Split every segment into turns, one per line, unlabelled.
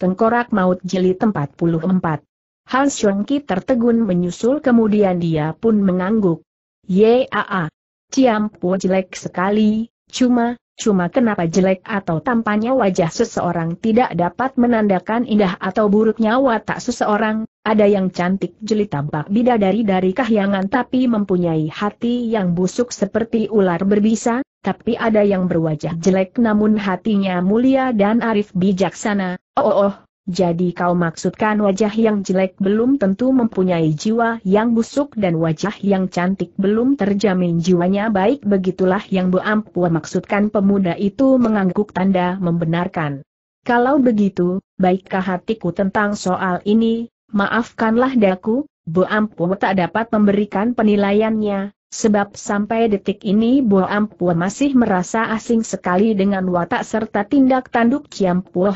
Tengkorak Maut jeli tempat puluh empat. Hans tertegun menyusul kemudian dia pun mengangguk. Yaa, ciampo jelek sekali, cuma, Cuma kenapa jelek atau tampannya wajah seseorang tidak dapat menandakan indah atau buruknya watak seseorang, ada yang cantik jeli tampak bidadari dari kahyangan tapi mempunyai hati yang busuk seperti ular berbisa, tapi ada yang berwajah jelek namun hatinya mulia dan arif bijaksana, oh oh, oh jadi kau maksudkan wajah yang jelek belum tentu mempunyai jiwa yang busuk dan wajah yang cantik belum terjamin jiwanya baik begitulah yang Bu Ampua maksudkan pemuda itu mengangguk tanda membenarkan. Kalau begitu, baikkah hatiku tentang soal ini, maafkanlah daku, Bu Ampua tak dapat memberikan penilaiannya, Sebab sampai detik ini Bu Ampua masih merasa asing sekali dengan watak serta tindak tanduk Ciampua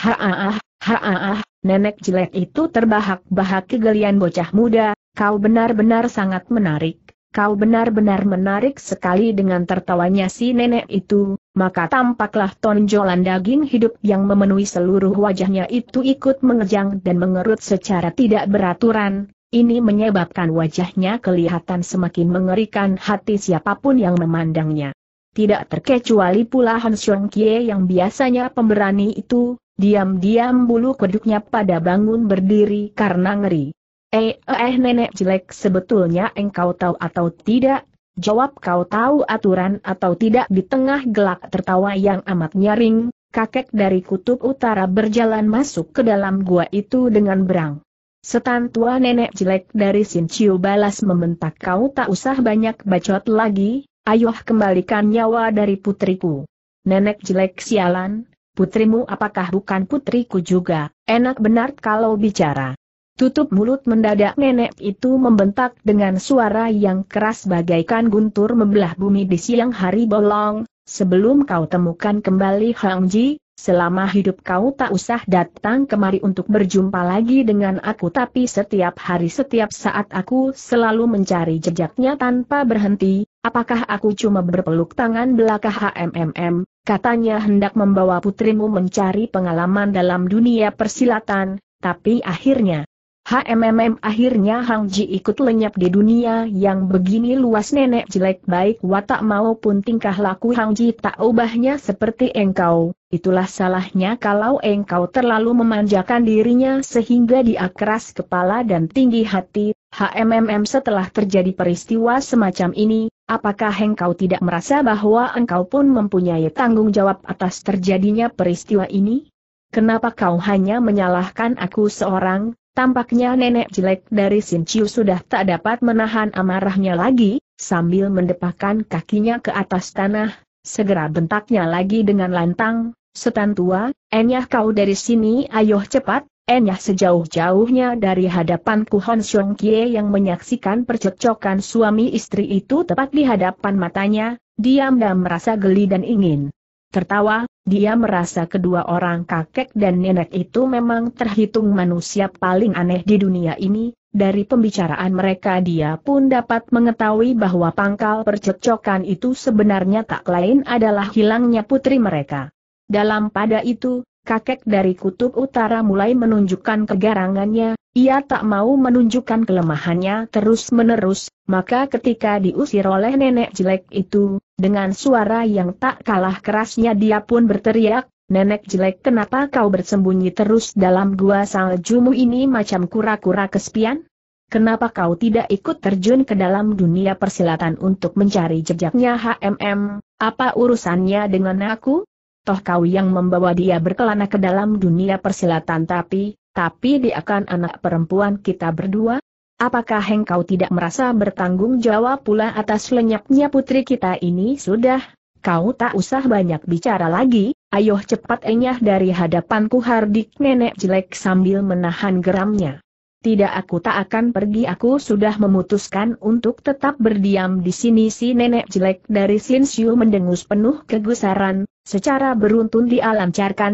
Haaah, haaah, nenek jelek itu terbahak-bahak kegelian bocah muda, kau benar-benar sangat menarik, kau benar-benar menarik sekali dengan tertawanya si nenek itu, maka tampaklah tonjolan daging hidup yang memenuhi seluruh wajahnya itu ikut mengejang dan mengerut secara tidak beraturan, ini menyebabkan wajahnya kelihatan semakin mengerikan hati siapapun yang memandangnya. Tidak terkecuali pula Han Xiong Kie yang biasanya pemberani itu, Diam-diam bulu keduknya pada bangun berdiri karena ngeri. Eh, eh nenek jelek sebetulnya engkau tahu atau tidak? Jawab kau tahu aturan atau tidak di tengah gelak tertawa yang amat nyaring, kakek dari kutub utara berjalan masuk ke dalam gua itu dengan berang. Setan tua nenek jelek dari Chiu balas mementak kau tak usah banyak bacot lagi, Ayuh kembalikan nyawa dari putriku. Nenek jelek sialan, putrimu apakah bukan putriku juga, enak benar kalau bicara. Tutup mulut mendadak nenek itu membentak dengan suara yang keras bagaikan guntur membelah bumi di siang hari bolong, sebelum kau temukan kembali Hang Ji, selama hidup kau tak usah datang kemari untuk berjumpa lagi dengan aku tapi setiap hari setiap saat aku selalu mencari jejaknya tanpa berhenti, Apakah aku cuma berpeluk tangan belakang HMMM, katanya hendak membawa putrimu mencari pengalaman dalam dunia persilatan, tapi akhirnya, HMMM akhirnya Hang Ji ikut lenyap di dunia yang begini luas nenek jelek baik watak maupun tingkah laku Hang Ji tak ubahnya seperti engkau. Itulah salahnya kalau engkau terlalu memanjakan dirinya sehingga dia keras kepala dan tinggi hati. HMMM setelah terjadi peristiwa semacam ini, apakah engkau tidak merasa bahwa engkau pun mempunyai tanggung jawab atas terjadinya peristiwa ini? Kenapa kau hanya menyalahkan aku seorang, Tampaknya nenek jelek dari Sin Chiu sudah tak dapat menahan amarahnya lagi, sambil mendepakan kakinya ke atas tanah, segera bentaknya lagi dengan lantang, setan tua, enyah kau dari sini ayo cepat, enyah sejauh-jauhnya dari hadapanku Hon Xiong Kie yang menyaksikan percocokan suami istri itu tepat di hadapan matanya, diam dan merasa geli dan ingin tertawa, dia merasa kedua orang kakek dan nenek itu memang terhitung manusia paling aneh di dunia ini, dari pembicaraan mereka dia pun dapat mengetahui bahwa pangkal percekcokan itu sebenarnya tak lain adalah hilangnya putri mereka. Dalam pada itu, kakek dari kutub utara mulai menunjukkan kegarangannya, ia tak mau menunjukkan kelemahannya terus-menerus, maka ketika diusir oleh nenek jelek itu, dengan suara yang tak kalah kerasnya dia pun berteriak, Nenek jelek kenapa kau bersembunyi terus dalam gua saljumu ini macam kura-kura kesepian? Kenapa kau tidak ikut terjun ke dalam dunia persilatan untuk mencari jejaknya HMM? Apa urusannya dengan aku? Toh kau yang membawa dia berkelana ke dalam dunia persilatan tapi, tapi dia kan anak perempuan kita berdua? Apakah engkau tidak merasa bertanggung jawab pula atas lenyapnya putri kita ini sudah? Kau tak usah banyak bicara lagi, ayo cepat enyah dari hadapanku hardik nenek jelek sambil menahan geramnya. Tidak aku tak akan pergi aku sudah memutuskan untuk tetap berdiam di sini si nenek jelek dari Siu mendengus penuh kegusaran, secara beruntun dia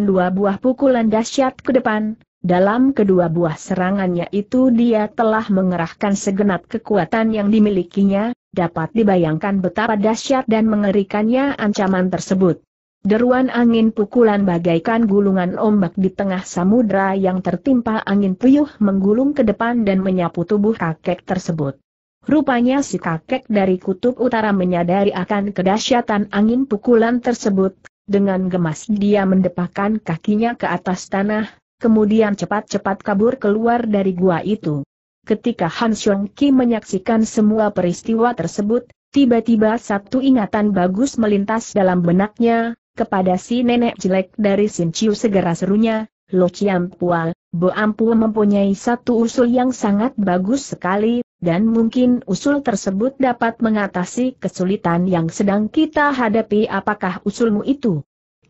dua buah pukulan dahsyat ke depan, dalam kedua buah serangannya itu dia telah mengerahkan segenap kekuatan yang dimilikinya, dapat dibayangkan betapa dahsyat dan mengerikannya ancaman tersebut. Deruan angin pukulan bagaikan gulungan ombak di tengah samudra yang tertimpa angin puyuh menggulung ke depan dan menyapu tubuh kakek tersebut. Rupanya si kakek dari kutub utara menyadari akan kedahsyatan angin pukulan tersebut, dengan gemas dia mendepakan kakinya ke atas tanah, kemudian cepat-cepat kabur keluar dari gua itu. Ketika Han Xiong Ki menyaksikan semua peristiwa tersebut, tiba-tiba satu ingatan bagus melintas dalam benaknya, kepada si nenek jelek dari Sin Chiu segera serunya, Lo Chiam Pual, Bo Ampu mempunyai satu usul yang sangat bagus sekali, dan mungkin usul tersebut dapat mengatasi kesulitan yang sedang kita hadapi apakah usulmu itu?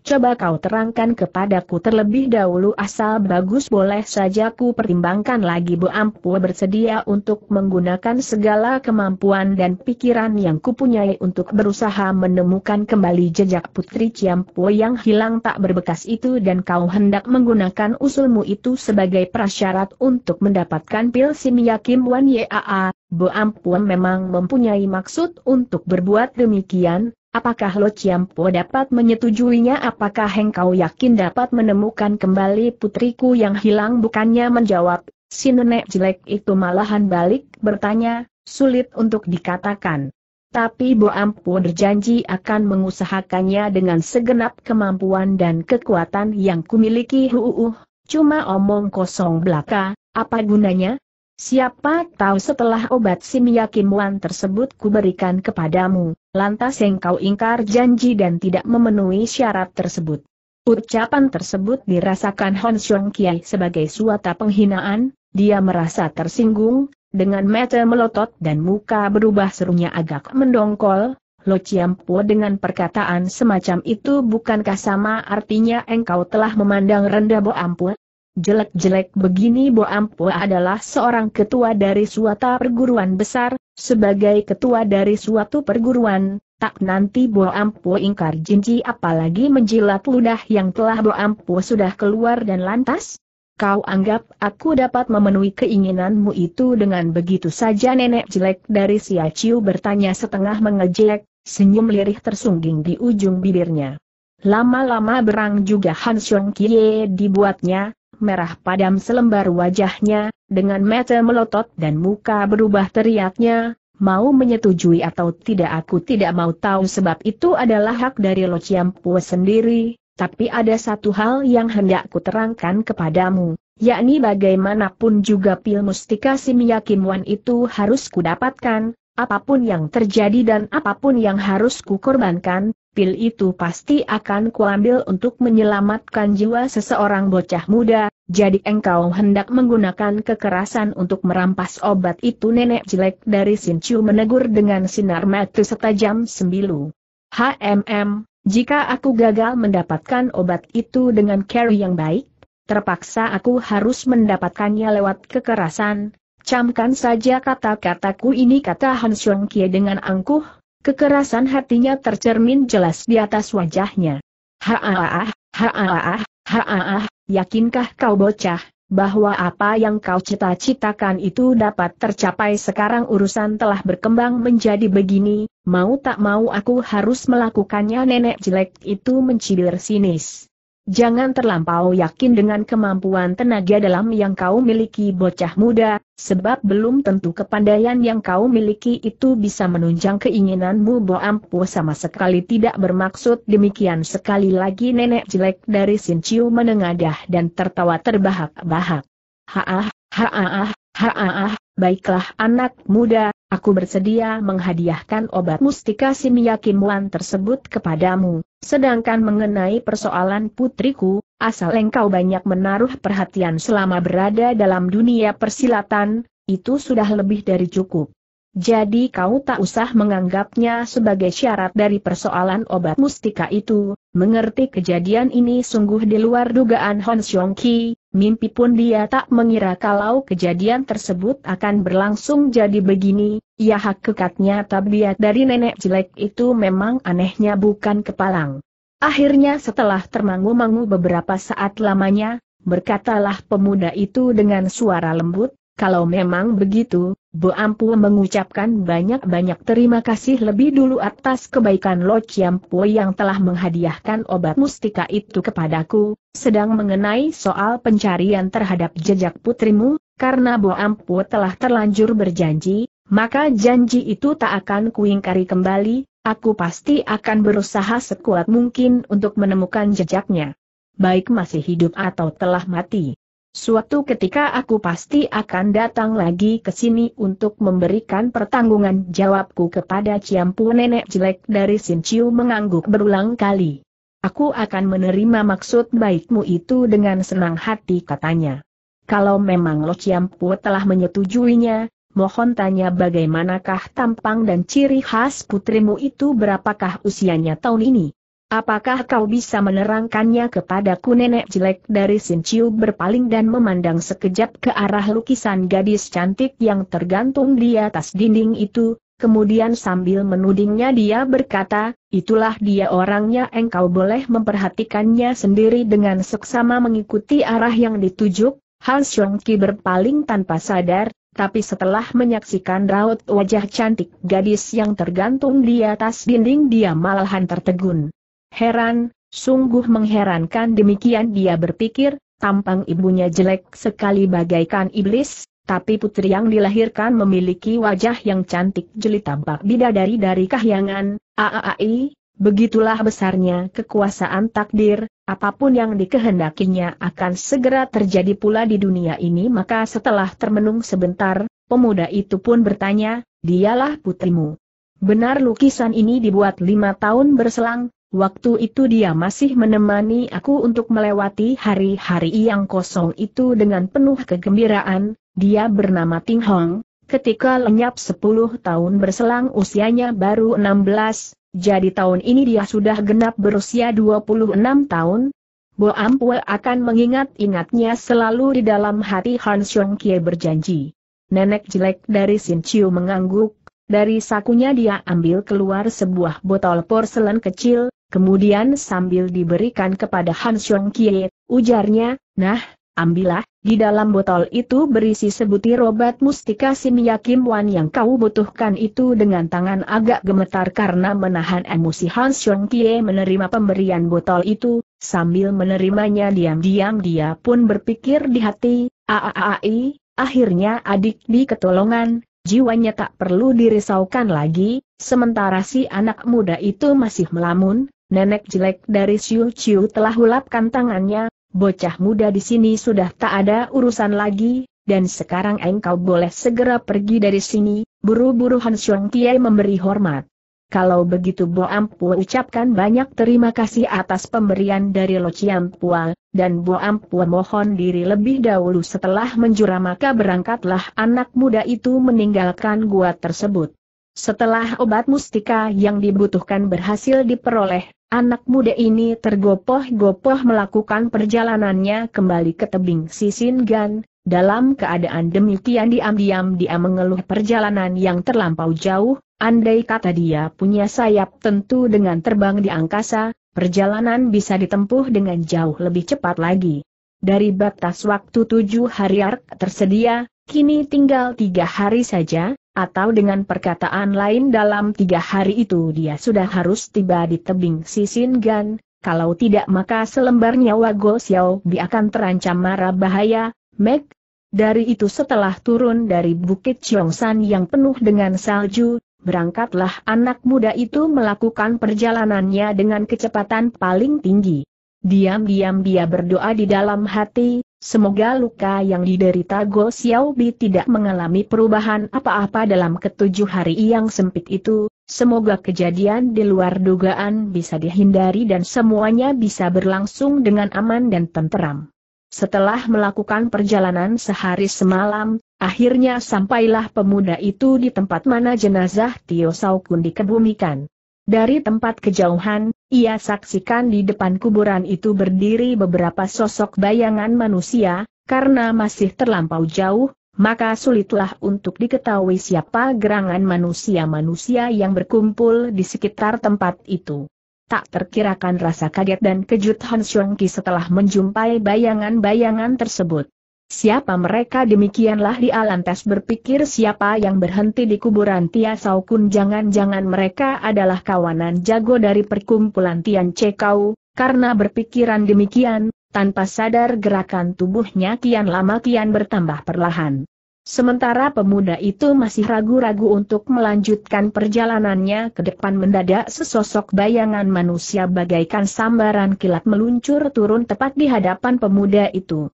Coba kau terangkan kepadaku terlebih dahulu asal bagus boleh saja ku pertimbangkan lagi Bu Ampu bersedia untuk menggunakan segala kemampuan dan pikiran yang kupunyai untuk berusaha menemukan kembali jejak Putri Ciampu yang hilang tak berbekas itu dan kau hendak menggunakan usulmu itu sebagai prasyarat untuk mendapatkan pil Simia Wan Yaa, Bu Ampuan memang mempunyai maksud untuk berbuat demikian, Apakah Lo Chiampo dapat menyetujuinya? Apakah engkau yakin dapat menemukan kembali putriku yang hilang? Bukannya menjawab, si nenek jelek itu malahan balik bertanya, sulit untuk dikatakan. Tapi Bo Ampo berjanji akan mengusahakannya dengan segenap kemampuan dan kekuatan yang kumiliki. Huuh, cuma omong kosong belaka, apa gunanya? Siapa tahu setelah obat simyakimuan tersebut kuberikan kepadamu, lantas engkau ingkar janji dan tidak memenuhi syarat tersebut. Ucapan tersebut dirasakan Hon Xiong Kiai sebagai suatu penghinaan, dia merasa tersinggung, dengan mata melotot dan muka berubah serunya agak mendongkol, Lo Chiampo dengan perkataan semacam itu bukankah sama artinya engkau telah memandang rendah Bo Ampun? Jelek-jelek begini Bo Ampua adalah seorang ketua dari suatu perguruan besar, sebagai ketua dari suatu perguruan, tak nanti Bo Ampu ingkar jinji apalagi menjilat ludah yang telah Bo Ampu sudah keluar dan lantas? Kau anggap aku dapat memenuhi keinginanmu itu dengan begitu saja nenek jelek dari Sia Ciu bertanya setengah mengejek, senyum lirih tersungging di ujung bibirnya. Lama-lama berang juga Han Xiong Kie dibuatnya, merah padam selembar wajahnya, dengan mata melotot dan muka berubah teriaknya, mau menyetujui atau tidak aku tidak mau tahu sebab itu adalah hak dari Lo Chiampue sendiri, tapi ada satu hal yang hendak kuterangkan kepadamu, yakni bagaimanapun juga pil mustika Simya itu harus kudapatkan, apapun yang terjadi dan apapun yang harus kukorbankan, pil itu pasti akan kuambil untuk menyelamatkan jiwa seseorang bocah muda, jadi engkau hendak menggunakan kekerasan untuk merampas obat itu nenek jelek dari Sincu menegur dengan sinar mata setajam sembilu. HMM, jika aku gagal mendapatkan obat itu dengan care yang baik, terpaksa aku harus mendapatkannya lewat kekerasan, camkan saja kata-kataku ini kata Han Xiong Kie dengan angkuh, Kekerasan hatinya tercermin jelas di atas wajahnya. Haaah, haaah, haaah, yakinkah kau bocah, bahwa apa yang kau cita-citakan itu dapat tercapai sekarang urusan telah berkembang menjadi begini, mau tak mau aku harus melakukannya nenek jelek itu mencibir sinis. Jangan terlampau yakin dengan kemampuan tenaga dalam yang kau miliki bocah muda, sebab belum tentu kepandaian yang kau miliki itu bisa menunjang keinginanmu Bo sama sekali tidak bermaksud demikian sekali lagi nenek jelek dari Chiu menengadah dan tertawa terbahak-bahak. Haah, haah, haah, baiklah anak muda, aku bersedia menghadiahkan obat mustika simiakimuan tersebut kepadamu, Sedangkan mengenai persoalan putriku, asal engkau banyak menaruh perhatian selama berada dalam dunia persilatan, itu sudah lebih dari cukup. Jadi kau tak usah menganggapnya sebagai syarat dari persoalan obat mustika itu, mengerti kejadian ini sungguh di luar dugaan Hon Xiong Ki, mimpi pun dia tak mengira kalau kejadian tersebut akan berlangsung jadi begini, Ya hak kekatnya tabiat dari nenek jelek itu memang anehnya bukan kepalang. Akhirnya setelah termangu-mangu beberapa saat lamanya, berkatalah pemuda itu dengan suara lembut, kalau memang begitu, Bu Ampu mengucapkan banyak-banyak terima kasih lebih dulu atas kebaikan Lo Chiampo yang telah menghadiahkan obat mustika itu kepadaku, sedang mengenai soal pencarian terhadap jejak putrimu, karena Bo Ampu telah terlanjur berjanji, maka janji itu tak akan kuingkari kembali, aku pasti akan berusaha sekuat mungkin untuk menemukan jejaknya. Baik masih hidup atau telah mati. Suatu ketika aku pasti akan datang lagi ke sini untuk memberikan pertanggungan jawabku kepada Ciampu nenek jelek dari Sinciu mengangguk berulang kali. Aku akan menerima maksud baikmu itu dengan senang hati katanya. Kalau memang Lo Ciampu telah menyetujuinya, mohon tanya bagaimanakah tampang dan ciri khas putrimu itu berapakah usianya tahun ini? Apakah kau bisa menerangkannya kepadaku nenek jelek dari Sinciu berpaling dan memandang sekejap ke arah lukisan gadis cantik yang tergantung di atas dinding itu, kemudian sambil menudingnya dia berkata, itulah dia orangnya engkau boleh memperhatikannya sendiri dengan seksama mengikuti arah yang ditujuk, Hans Yongki berpaling tanpa sadar, tapi setelah menyaksikan raut wajah cantik gadis yang tergantung di atas dinding dia malahan tertegun. Heran, sungguh mengherankan demikian dia berpikir, tampang ibunya jelek sekali bagaikan iblis, tapi putri yang dilahirkan memiliki wajah yang cantik jelita bak bidadari dari kahyangan, aaai, Begitulah besarnya kekuasaan takdir, apapun yang dikehendakinya akan segera terjadi pula di dunia ini maka setelah termenung sebentar, pemuda itu pun bertanya, dialah putrimu. Benar lukisan ini dibuat lima tahun berselang, waktu itu dia masih menemani aku untuk melewati hari-hari yang kosong itu dengan penuh kegembiraan, dia bernama Ting Hong, ketika lenyap sepuluh tahun berselang usianya baru enam belas jadi tahun ini dia sudah genap berusia 26 tahun. Bo Ampue akan mengingat-ingatnya selalu di dalam hati Han Xiong Kie berjanji. Nenek jelek dari Sin Chiu mengangguk, dari sakunya dia ambil keluar sebuah botol porselen kecil, kemudian sambil diberikan kepada Han Xiong Kie, ujarnya, Nah, Ambillah, di dalam botol itu berisi sebutir obat mustika Simya Kim Wan yang kau butuhkan itu dengan tangan agak gemetar karena menahan emosi Han Xiong Kie menerima pemberian botol itu, sambil menerimanya diam-diam dia pun berpikir di hati, aaai, akhirnya adik di ketolongan, jiwanya tak perlu dirisaukan lagi, sementara si anak muda itu masih melamun, Nenek jelek dari Siu Ciu telah hulapkan tangannya, bocah muda di sini sudah tak ada urusan lagi, dan sekarang engkau boleh segera pergi dari sini, buru-buru Han Xiong Kiai memberi hormat. Kalau begitu Bo Ampua ucapkan banyak terima kasih atas pemberian dari Lo Ciampua, dan Bo Ampua mohon diri lebih dahulu setelah menjura maka berangkatlah anak muda itu meninggalkan gua tersebut. Setelah obat mustika yang dibutuhkan berhasil diperoleh, anak muda ini tergopoh-gopoh melakukan perjalanannya kembali ke tebing Sisingan. Dalam keadaan demikian diam-diam dia mengeluh perjalanan yang terlampau jauh, andai kata dia punya sayap tentu dengan terbang di angkasa, perjalanan bisa ditempuh dengan jauh lebih cepat lagi. Dari batas waktu tujuh hari ark tersedia, kini tinggal tiga hari saja, atau dengan perkataan lain dalam tiga hari itu dia sudah harus tiba di tebing Sisin Gan, kalau tidak maka selembar nyawa Go Xiao Bi akan terancam marah bahaya, Meg. Dari itu setelah turun dari Bukit Cheongsan yang penuh dengan salju, berangkatlah anak muda itu melakukan perjalanannya dengan kecepatan paling tinggi. Diam-diam dia berdoa di dalam hati, Semoga luka yang diderita Go Xiaobi tidak mengalami perubahan apa-apa dalam ketujuh hari yang sempit itu, semoga kejadian di luar dugaan bisa dihindari dan semuanya bisa berlangsung dengan aman dan tenteram. Setelah melakukan perjalanan sehari semalam, akhirnya sampailah pemuda itu di tempat mana jenazah Tio Saukun dikebumikan. Dari tempat kejauhan, ia saksikan di depan kuburan itu berdiri beberapa sosok bayangan manusia, karena masih terlampau jauh, maka sulitlah untuk diketahui siapa gerangan manusia-manusia yang berkumpul di sekitar tempat itu. Tak terkirakan rasa kaget dan kejut Han setelah menjumpai bayangan-bayangan tersebut. Siapa mereka demikianlah di alantas berpikir siapa yang berhenti di kuburan Tia Saukun jangan-jangan mereka adalah kawanan jago dari perkumpulan Tian Cekau, karena berpikiran demikian, tanpa sadar gerakan tubuhnya kian lama kian bertambah perlahan. Sementara pemuda itu masih ragu-ragu untuk melanjutkan perjalanannya ke depan mendadak sesosok bayangan manusia bagaikan sambaran kilat meluncur turun tepat di hadapan pemuda itu.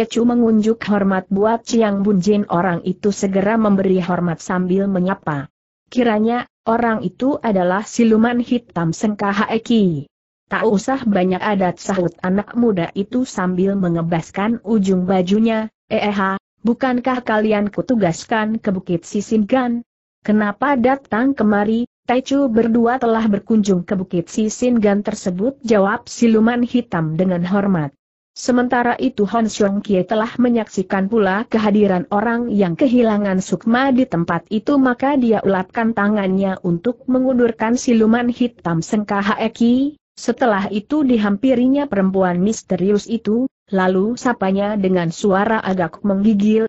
Kecu mengunjuk hormat buat Chiang Bunjin orang itu segera memberi hormat sambil menyapa. Kiranya, orang itu adalah siluman hitam haeki. Tak usah banyak adat sahut anak muda itu sambil mengebaskan ujung bajunya, eh, eh bukankah kalian kutugaskan ke Bukit Sisingan? Kenapa datang kemari, Taichu berdua telah berkunjung ke Bukit Sisingan tersebut jawab siluman hitam dengan hormat. Sementara itu Hon Xiong Kie telah menyaksikan pula kehadiran orang yang kehilangan sukma di tempat itu maka dia ulapkan tangannya untuk mengundurkan siluman hitam Sengka Haeki, setelah itu dihampirinya perempuan misterius itu, lalu sapanya dengan suara agak menggigil,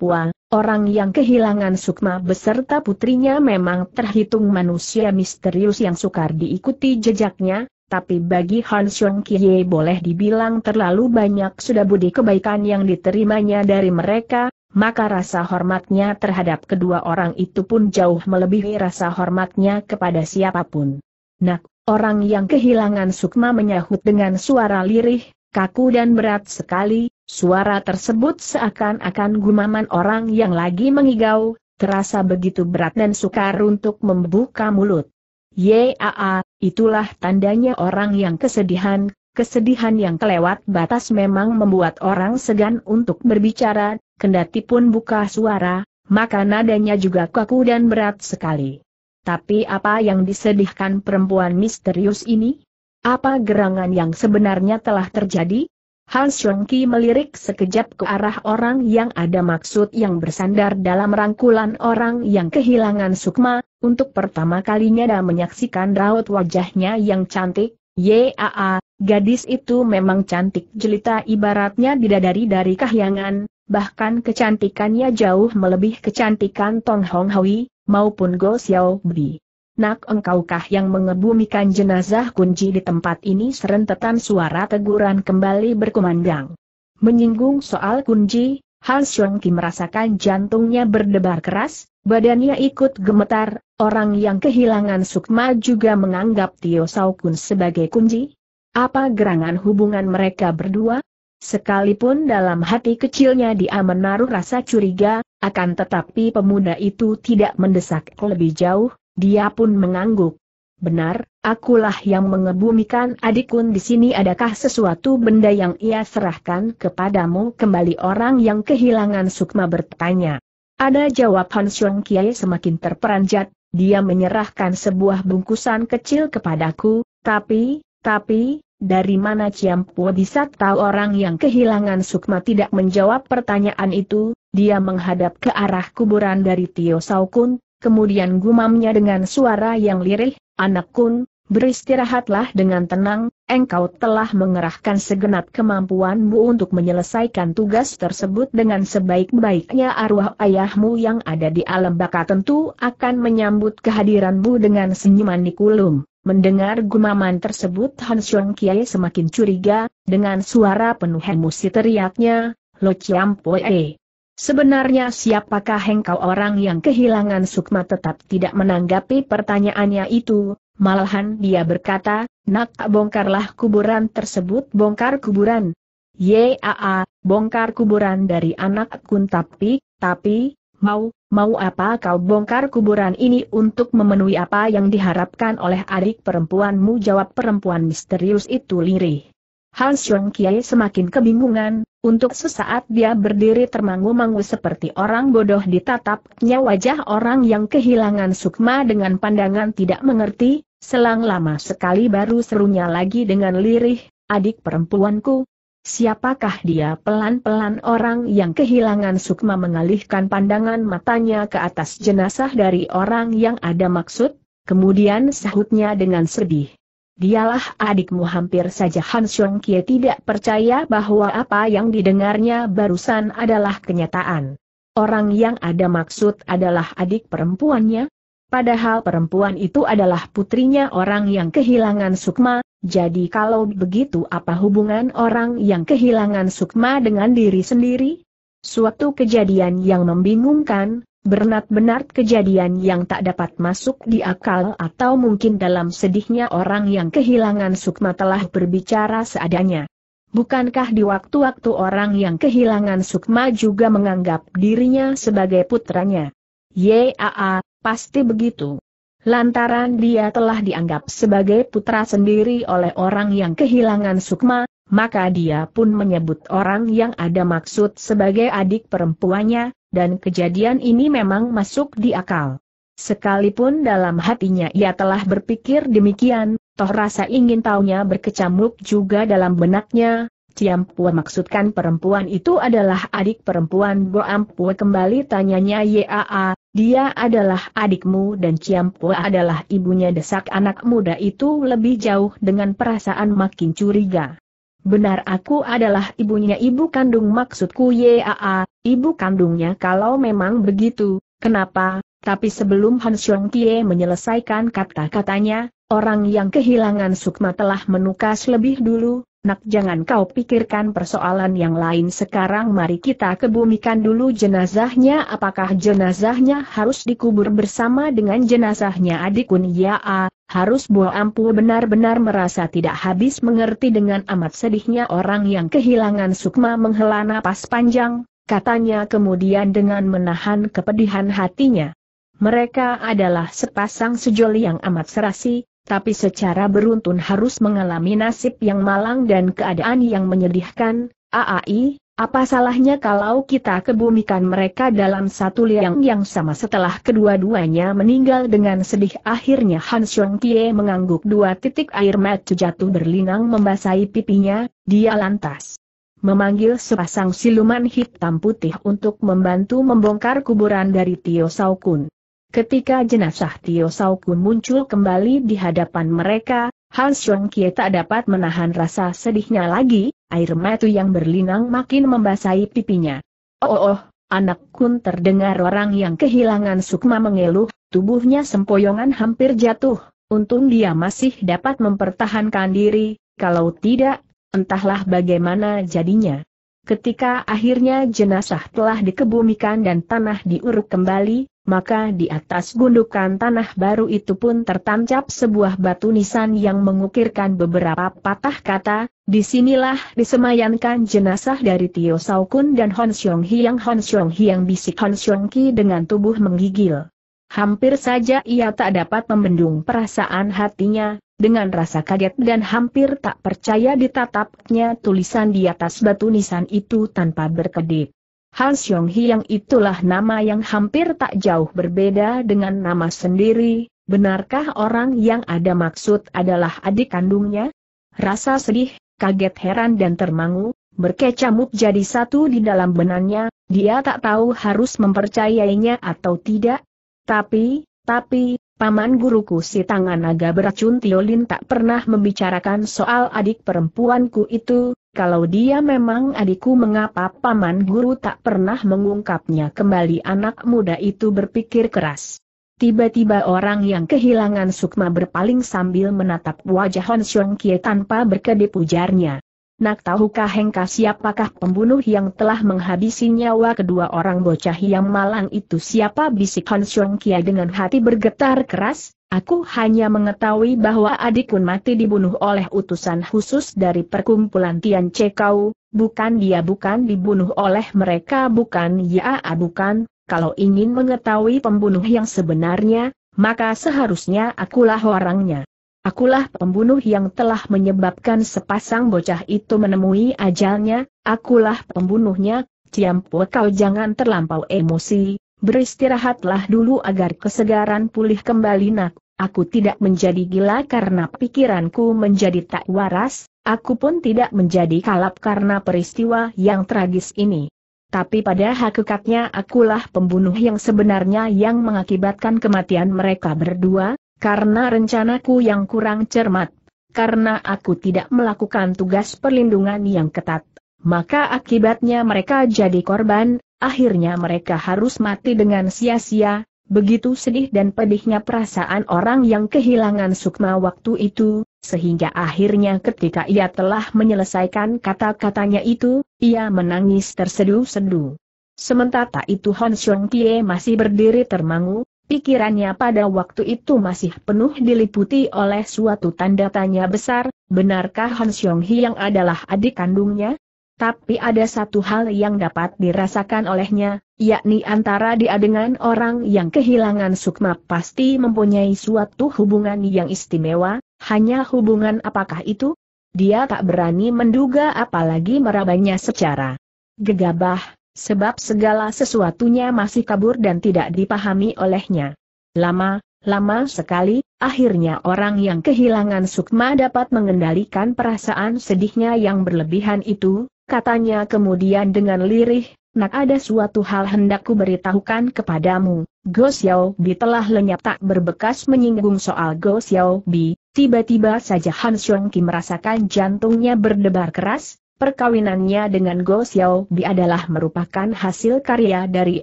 Pua, orang yang kehilangan sukma beserta putrinya memang terhitung manusia misterius yang sukar diikuti jejaknya, tapi bagi Han Xiong Kie boleh dibilang terlalu banyak sudah budi kebaikan yang diterimanya dari mereka, maka rasa hormatnya terhadap kedua orang itu pun jauh melebihi rasa hormatnya kepada siapapun. Nak, orang yang kehilangan sukma menyahut dengan suara lirih, kaku dan berat sekali, suara tersebut seakan-akan gumaman orang yang lagi mengigau, terasa begitu berat dan sukar untuk membuka mulut. Yaa, itulah tandanya orang yang kesedihan, kesedihan yang kelewat batas memang membuat orang segan untuk berbicara, kendati pun buka suara, maka nadanya juga kaku dan berat sekali. Tapi apa yang disedihkan perempuan misterius ini? Apa gerangan yang sebenarnya telah terjadi? Hans Lengki melirik sekejap ke arah orang yang ada maksud yang bersandar dalam rangkulan orang yang kehilangan sukma, untuk pertama kalinya dan menyaksikan raut wajahnya yang cantik, yaa, gadis itu memang cantik jelita ibaratnya didadari dari kahyangan, bahkan kecantikannya jauh melebih kecantikan Tong Hong Hui, maupun Go Xiao Bi. Nak engkaukah yang mengebumikan jenazah kunci di tempat ini serentetan suara teguran kembali berkumandang. Menyinggung soal kunci, Han Kim merasakan jantungnya berdebar keras, badannya ikut gemetar, orang yang kehilangan sukma juga menganggap Tio Saukun sebagai kunci. Apa gerangan hubungan mereka berdua? Sekalipun dalam hati kecilnya dia menaruh rasa curiga, akan tetapi pemuda itu tidak mendesak lebih jauh, dia pun mengangguk. Benar, akulah yang mengebumikan adikun di sini adakah sesuatu benda yang ia serahkan kepadamu kembali orang yang kehilangan sukma bertanya. Ada jawab Han Xiong Kiai semakin terperanjat, dia menyerahkan sebuah bungkusan kecil kepadaku, tapi, tapi, dari mana Ciampu bisa tahu orang yang kehilangan sukma tidak menjawab pertanyaan itu, dia menghadap ke arah kuburan dari Tio Saukun, kemudian gumamnya dengan suara yang lirih, anak kun, beristirahatlah dengan tenang, engkau telah mengerahkan segenap kemampuanmu untuk menyelesaikan tugas tersebut dengan sebaik-baiknya arwah ayahmu yang ada di alam baka tentu akan menyambut kehadiranmu dengan senyuman nikulum. Mendengar gumaman tersebut Han Xiong Kiai semakin curiga, dengan suara penuh emosi teriaknya, Lo Chiam Poe. Sebenarnya siapakah engkau orang yang kehilangan Sukma tetap tidak menanggapi pertanyaannya itu, malahan dia berkata, nak bongkarlah kuburan tersebut bongkar kuburan. Yaa, bongkar kuburan dari anak kun tapi, tapi, mau, mau apa kau bongkar kuburan ini untuk memenuhi apa yang diharapkan oleh adik perempuanmu jawab perempuan misterius itu lirih. Han Shuang Kiai semakin kebingungan, untuk sesaat dia berdiri termangu-mangu seperti orang bodoh ditatapnya wajah orang yang kehilangan sukma dengan pandangan tidak mengerti, selang lama sekali baru serunya lagi dengan lirih, adik perempuanku. Siapakah dia pelan-pelan orang yang kehilangan sukma mengalihkan pandangan matanya ke atas jenazah dari orang yang ada maksud? Kemudian sahutnya dengan sedih. Dialah adikmu hampir saja Han Xiong Kie tidak percaya bahwa apa yang didengarnya barusan adalah kenyataan. Orang yang ada maksud adalah adik perempuannya, padahal perempuan itu adalah putrinya orang yang kehilangan sukma, jadi kalau begitu apa hubungan orang yang kehilangan sukma dengan diri sendiri? Suatu kejadian yang membingungkan, Bernat benar kejadian yang tak dapat masuk di akal atau mungkin dalam sedihnya orang yang kehilangan sukma telah berbicara seadanya. Bukankah di waktu-waktu orang yang kehilangan sukma juga menganggap dirinya sebagai putranya? Yaa, pasti begitu. Lantaran dia telah dianggap sebagai putra sendiri oleh orang yang kehilangan sukma, maka dia pun menyebut orang yang ada maksud sebagai adik perempuannya, dan kejadian ini memang masuk di akal. Sekalipun dalam hatinya ia telah berpikir demikian, toh rasa ingin taunya berkecamuk juga dalam benaknya, Ciampua maksudkan perempuan itu adalah adik perempuan Boampua kembali tanyanya Yaa, dia adalah adikmu dan Ciampua adalah ibunya desak anak muda itu lebih jauh dengan perasaan makin curiga. Benar aku adalah ibunya ibu kandung maksudku Yaa, ibu kandungnya kalau memang begitu, kenapa? Tapi sebelum Han Xiong Tie menyelesaikan kata-katanya, orang yang kehilangan sukma telah menukas lebih dulu, nak jangan kau pikirkan persoalan yang lain sekarang mari kita kebumikan dulu jenazahnya apakah jenazahnya harus dikubur bersama dengan jenazahnya adikun Yaa, harus Bo Ampu benar-benar merasa tidak habis mengerti dengan amat sedihnya orang yang kehilangan Sukma menghela napas panjang, katanya kemudian dengan menahan kepedihan hatinya. Mereka adalah sepasang sejoli yang amat serasi, tapi secara beruntun harus mengalami nasib yang malang dan keadaan yang menyedihkan, AAI, apa salahnya kalau kita kebumikan mereka dalam satu liang yang sama setelah kedua-duanya meninggal dengan sedih akhirnya Han Xiong Kie mengangguk dua titik air mata jatuh berlinang membasahi pipinya, dia lantas memanggil sepasang siluman hitam putih untuk membantu membongkar kuburan dari Tio Kun. Ketika jenazah Tio Kun muncul kembali di hadapan mereka, Hans kie tak dapat menahan rasa sedihnya lagi, air mata yang berlinang makin membasahi pipinya. Oh, oh, oh anak kun terdengar orang yang kehilangan sukma mengeluh, tubuhnya sempoyongan hampir jatuh, untung dia masih dapat mempertahankan diri, kalau tidak, entahlah bagaimana jadinya. Ketika akhirnya jenazah telah dikebumikan dan tanah diuruk kembali, maka di atas gundukan tanah baru itu pun tertancap sebuah batu nisan yang mengukirkan beberapa patah kata, disinilah disemayankan jenazah dari Tio Saukun dan Hon Xiong Hiang Hon Xiong Hiang bisik Hon Xiong Ki dengan tubuh menggigil. Hampir saja ia tak dapat membendung perasaan hatinya, dengan rasa kaget dan hampir tak percaya ditatapnya tulisan di atas batu nisan itu tanpa berkedip. Han Xiong Hiang itulah nama yang hampir tak jauh berbeda dengan nama sendiri, benarkah orang yang ada maksud adalah adik kandungnya? Rasa sedih, kaget heran dan termangu, berkecamuk jadi satu di dalam benangnya, dia tak tahu harus mempercayainya atau tidak. Tapi, tapi, paman guruku si tangan naga beracun Tiolin tak pernah membicarakan soal adik perempuanku itu, kalau dia memang adikku mengapa paman guru tak pernah mengungkapnya kembali anak muda itu berpikir keras. Tiba-tiba orang yang kehilangan sukma berpaling sambil menatap wajah Hon Xiong Kie tanpa berkedip ujarnya. Nak tahukah Hengka siapakah pembunuh yang telah menghabisi nyawa kedua orang bocah yang malang itu siapa bisik Hon Xiong Kie dengan hati bergetar keras, Aku hanya mengetahui bahwa adikku mati dibunuh oleh utusan khusus dari perkumpulan Tian Cekau, bukan dia bukan dibunuh oleh mereka bukan ya bukan, kalau ingin mengetahui pembunuh yang sebenarnya, maka seharusnya akulah orangnya. Akulah pembunuh yang telah menyebabkan sepasang bocah itu menemui ajalnya, akulah pembunuhnya, Ciampu kau jangan terlampau emosi, beristirahatlah dulu agar kesegaran pulih kembali nak. Aku tidak menjadi gila karena pikiranku menjadi tak waras, aku pun tidak menjadi kalap karena peristiwa yang tragis ini. Tapi pada hakikatnya akulah pembunuh yang sebenarnya yang mengakibatkan kematian mereka berdua, karena rencanaku yang kurang cermat. Karena aku tidak melakukan tugas perlindungan yang ketat, maka akibatnya mereka jadi korban, akhirnya mereka harus mati dengan sia-sia, Begitu sedih dan pedihnya perasaan orang yang kehilangan sukma waktu itu, sehingga akhirnya ketika ia telah menyelesaikan kata-katanya itu, ia menangis tersedu sedu Sementara itu Hon Xiong Pie masih berdiri termangu, Pikirannya pada waktu itu masih penuh diliputi oleh suatu tanda tanya besar, benarkah Han Xiong Hi yang adalah adik kandungnya? Tapi ada satu hal yang dapat dirasakan olehnya, yakni antara dia dengan orang yang kehilangan sukma pasti mempunyai suatu hubungan yang istimewa, hanya hubungan apakah itu? Dia tak berani menduga apalagi merabanya secara gegabah, sebab segala sesuatunya masih kabur dan tidak dipahami olehnya. Lama, lama sekali, akhirnya orang yang kehilangan sukma dapat mengendalikan perasaan sedihnya yang berlebihan itu, katanya kemudian dengan lirih, nak ada suatu hal hendakku beritahukan kepadamu. Go Xiao Bi telah lenyap tak berbekas menyinggung soal Go Xiao Bi, tiba-tiba saja Han Xiong Ki merasakan jantungnya berdebar keras, perkawinannya dengan Go Xiao Bi adalah merupakan hasil karya dari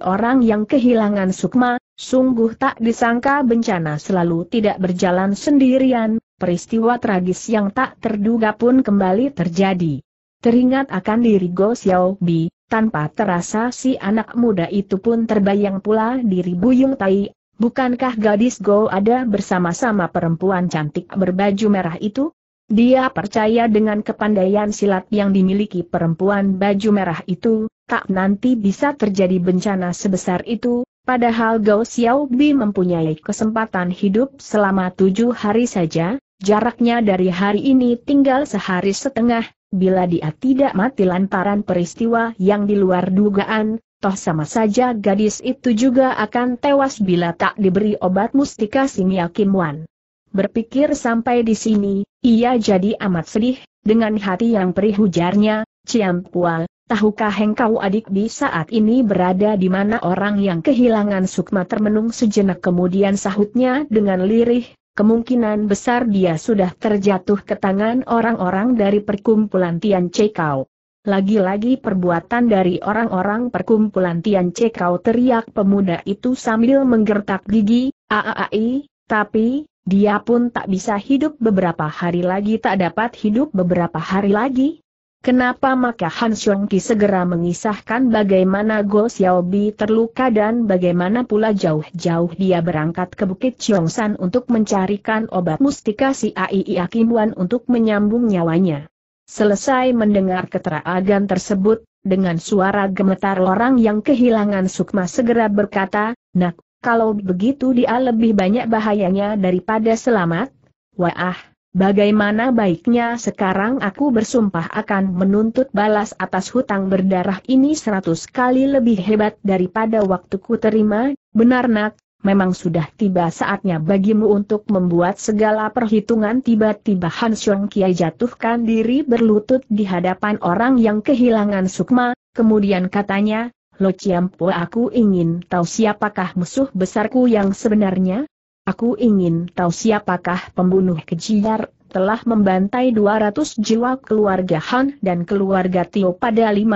orang yang kehilangan sukma, sungguh tak disangka bencana selalu tidak berjalan sendirian, peristiwa tragis yang tak terduga pun kembali terjadi. Teringat akan diri Go Xiao Bi, tanpa terasa si anak muda itu pun terbayang pula diri Buyung Tai, bukankah gadis Go ada bersama-sama perempuan cantik berbaju merah itu? Dia percaya dengan kepandaian silat yang dimiliki perempuan baju merah itu, tak nanti bisa terjadi bencana sebesar itu, padahal Gao Xiaobi mempunyai kesempatan hidup selama tujuh hari saja, Jaraknya dari hari ini tinggal sehari setengah, bila dia tidak mati lantaran peristiwa yang di luar dugaan, toh sama saja gadis itu juga akan tewas bila tak diberi obat mustika Simia Wan. Berpikir sampai di sini, ia jadi amat sedih, dengan hati yang perih hujarnya, Ciam Pual, tahukah engkau adik di saat ini berada di mana orang yang kehilangan sukma termenung sejenak kemudian sahutnya dengan lirih, kemungkinan besar dia sudah terjatuh ke tangan orang-orang dari perkumpulan Tian Cekau. Lagi-lagi perbuatan dari orang-orang perkumpulan Tian Cekau teriak pemuda itu sambil menggertak gigi, aaai, tapi, dia pun tak bisa hidup beberapa hari lagi tak dapat hidup beberapa hari lagi, Kenapa maka Han Xiong Ki segera mengisahkan bagaimana Go Bi terluka dan bagaimana pula jauh-jauh dia berangkat ke Bukit San untuk mencarikan obat mustika si Ai Akimuan untuk menyambung nyawanya. Selesai mendengar keterangan tersebut, dengan suara gemetar orang yang kehilangan sukma segera berkata, Nak, kalau begitu dia lebih banyak bahayanya daripada selamat. Wah, Bagaimana baiknya sekarang aku bersumpah akan menuntut balas atas hutang berdarah ini seratus kali lebih hebat daripada waktu ku terima, benar nak, memang sudah tiba saatnya bagimu untuk membuat segala perhitungan tiba-tiba Han Xiong Kiai jatuhkan diri berlutut di hadapan orang yang kehilangan sukma, kemudian katanya, Lo Ciampo aku ingin tahu siapakah musuh besarku yang sebenarnya, Aku ingin tahu siapakah pembunuh kejiar telah membantai 200 jiwa keluarga Han dan keluarga Tio pada 15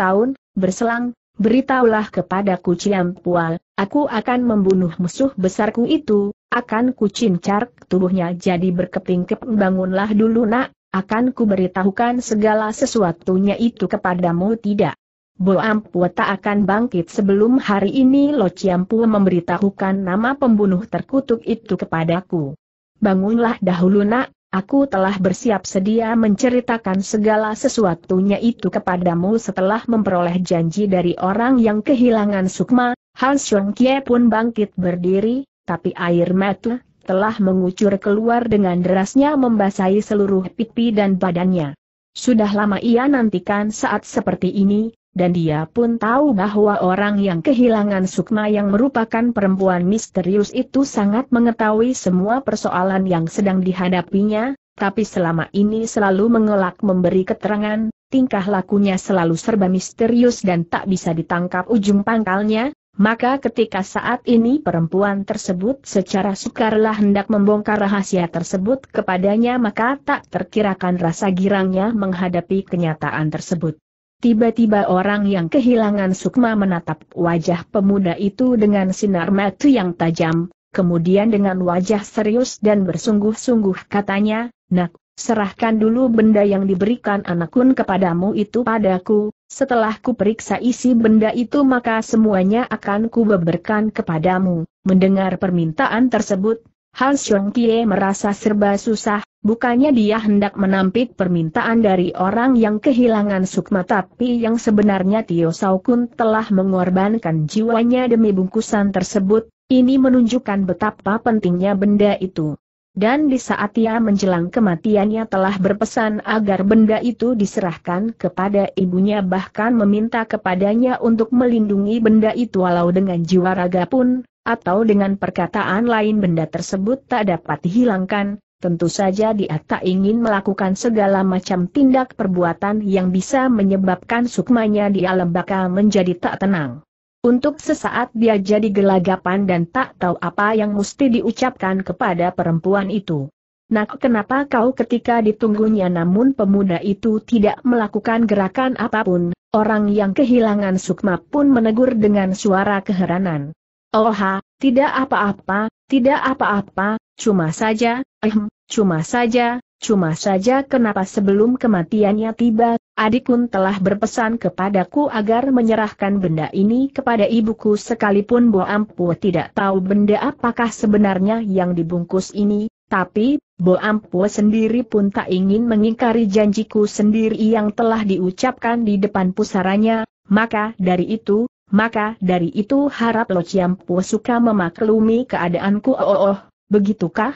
tahun, berselang, beritahulah kepada kepadaku Pual. aku akan membunuh musuh besarku itu, akan kucincar tubuhnya jadi berkeping-keping bangunlah dulu nak, akan kuberitahukan segala sesuatunya itu kepadamu tidak. Bo Ampua tak akan bangkit sebelum hari ini Lo Ciampu memberitahukan nama pembunuh terkutuk itu kepadaku. Bangunlah dahulu nak, aku telah bersiap sedia menceritakan segala sesuatunya itu kepadamu setelah memperoleh janji dari orang yang kehilangan sukma, Han Xiong Kie pun bangkit berdiri, tapi air mata telah mengucur keluar dengan derasnya membasahi seluruh pipi dan badannya. Sudah lama ia nantikan saat seperti ini, dan dia pun tahu bahwa orang yang kehilangan Sukma yang merupakan perempuan misterius itu sangat mengetahui semua persoalan yang sedang dihadapinya, tapi selama ini selalu mengelak memberi keterangan, tingkah lakunya selalu serba misterius dan tak bisa ditangkap ujung pangkalnya, maka ketika saat ini perempuan tersebut secara sukarlah hendak membongkar rahasia tersebut kepadanya maka tak terkirakan rasa girangnya menghadapi kenyataan tersebut. Tiba-tiba orang yang kehilangan sukma menatap wajah pemuda itu dengan sinar mata yang tajam, kemudian dengan wajah serius dan bersungguh-sungguh katanya, Nak, serahkan dulu benda yang diberikan anakun kepadamu itu padaku, setelah ku periksa isi benda itu maka semuanya akan ku kepadamu. Mendengar permintaan tersebut, Hal Xiong Kie merasa serba susah, bukannya dia hendak menampik permintaan dari orang yang kehilangan sukma tapi yang sebenarnya Tio Saukun telah mengorbankan jiwanya demi bungkusan tersebut, ini menunjukkan betapa pentingnya benda itu. Dan di saat ia menjelang kematiannya telah berpesan agar benda itu diserahkan kepada ibunya bahkan meminta kepadanya untuk melindungi benda itu walau dengan jiwa raga pun, atau dengan perkataan lain benda tersebut tak dapat dihilangkan, tentu saja dia tak ingin melakukan segala macam tindak perbuatan yang bisa menyebabkan sukmanya di alam baka menjadi tak tenang. Untuk sesaat dia jadi gelagapan dan tak tahu apa yang mesti diucapkan kepada perempuan itu. Nak kenapa kau ketika ditunggunya namun pemuda itu tidak melakukan gerakan apapun, orang yang kehilangan sukma pun menegur dengan suara keheranan. Oha, tidak apa-apa, tidak apa-apa, cuma saja, ehm, cuma saja, Cuma saja kenapa sebelum kematiannya tiba, adikun telah berpesan kepadaku agar menyerahkan benda ini kepada ibuku sekalipun Bo Ampu tidak tahu benda apakah sebenarnya yang dibungkus ini, tapi, Bo Ampu sendiri pun tak ingin mengingkari janjiku sendiri yang telah diucapkan di depan pusaranya, maka dari itu, maka dari itu harap Lo Ciampu suka memaklumi keadaanku oh oh, oh begitukah?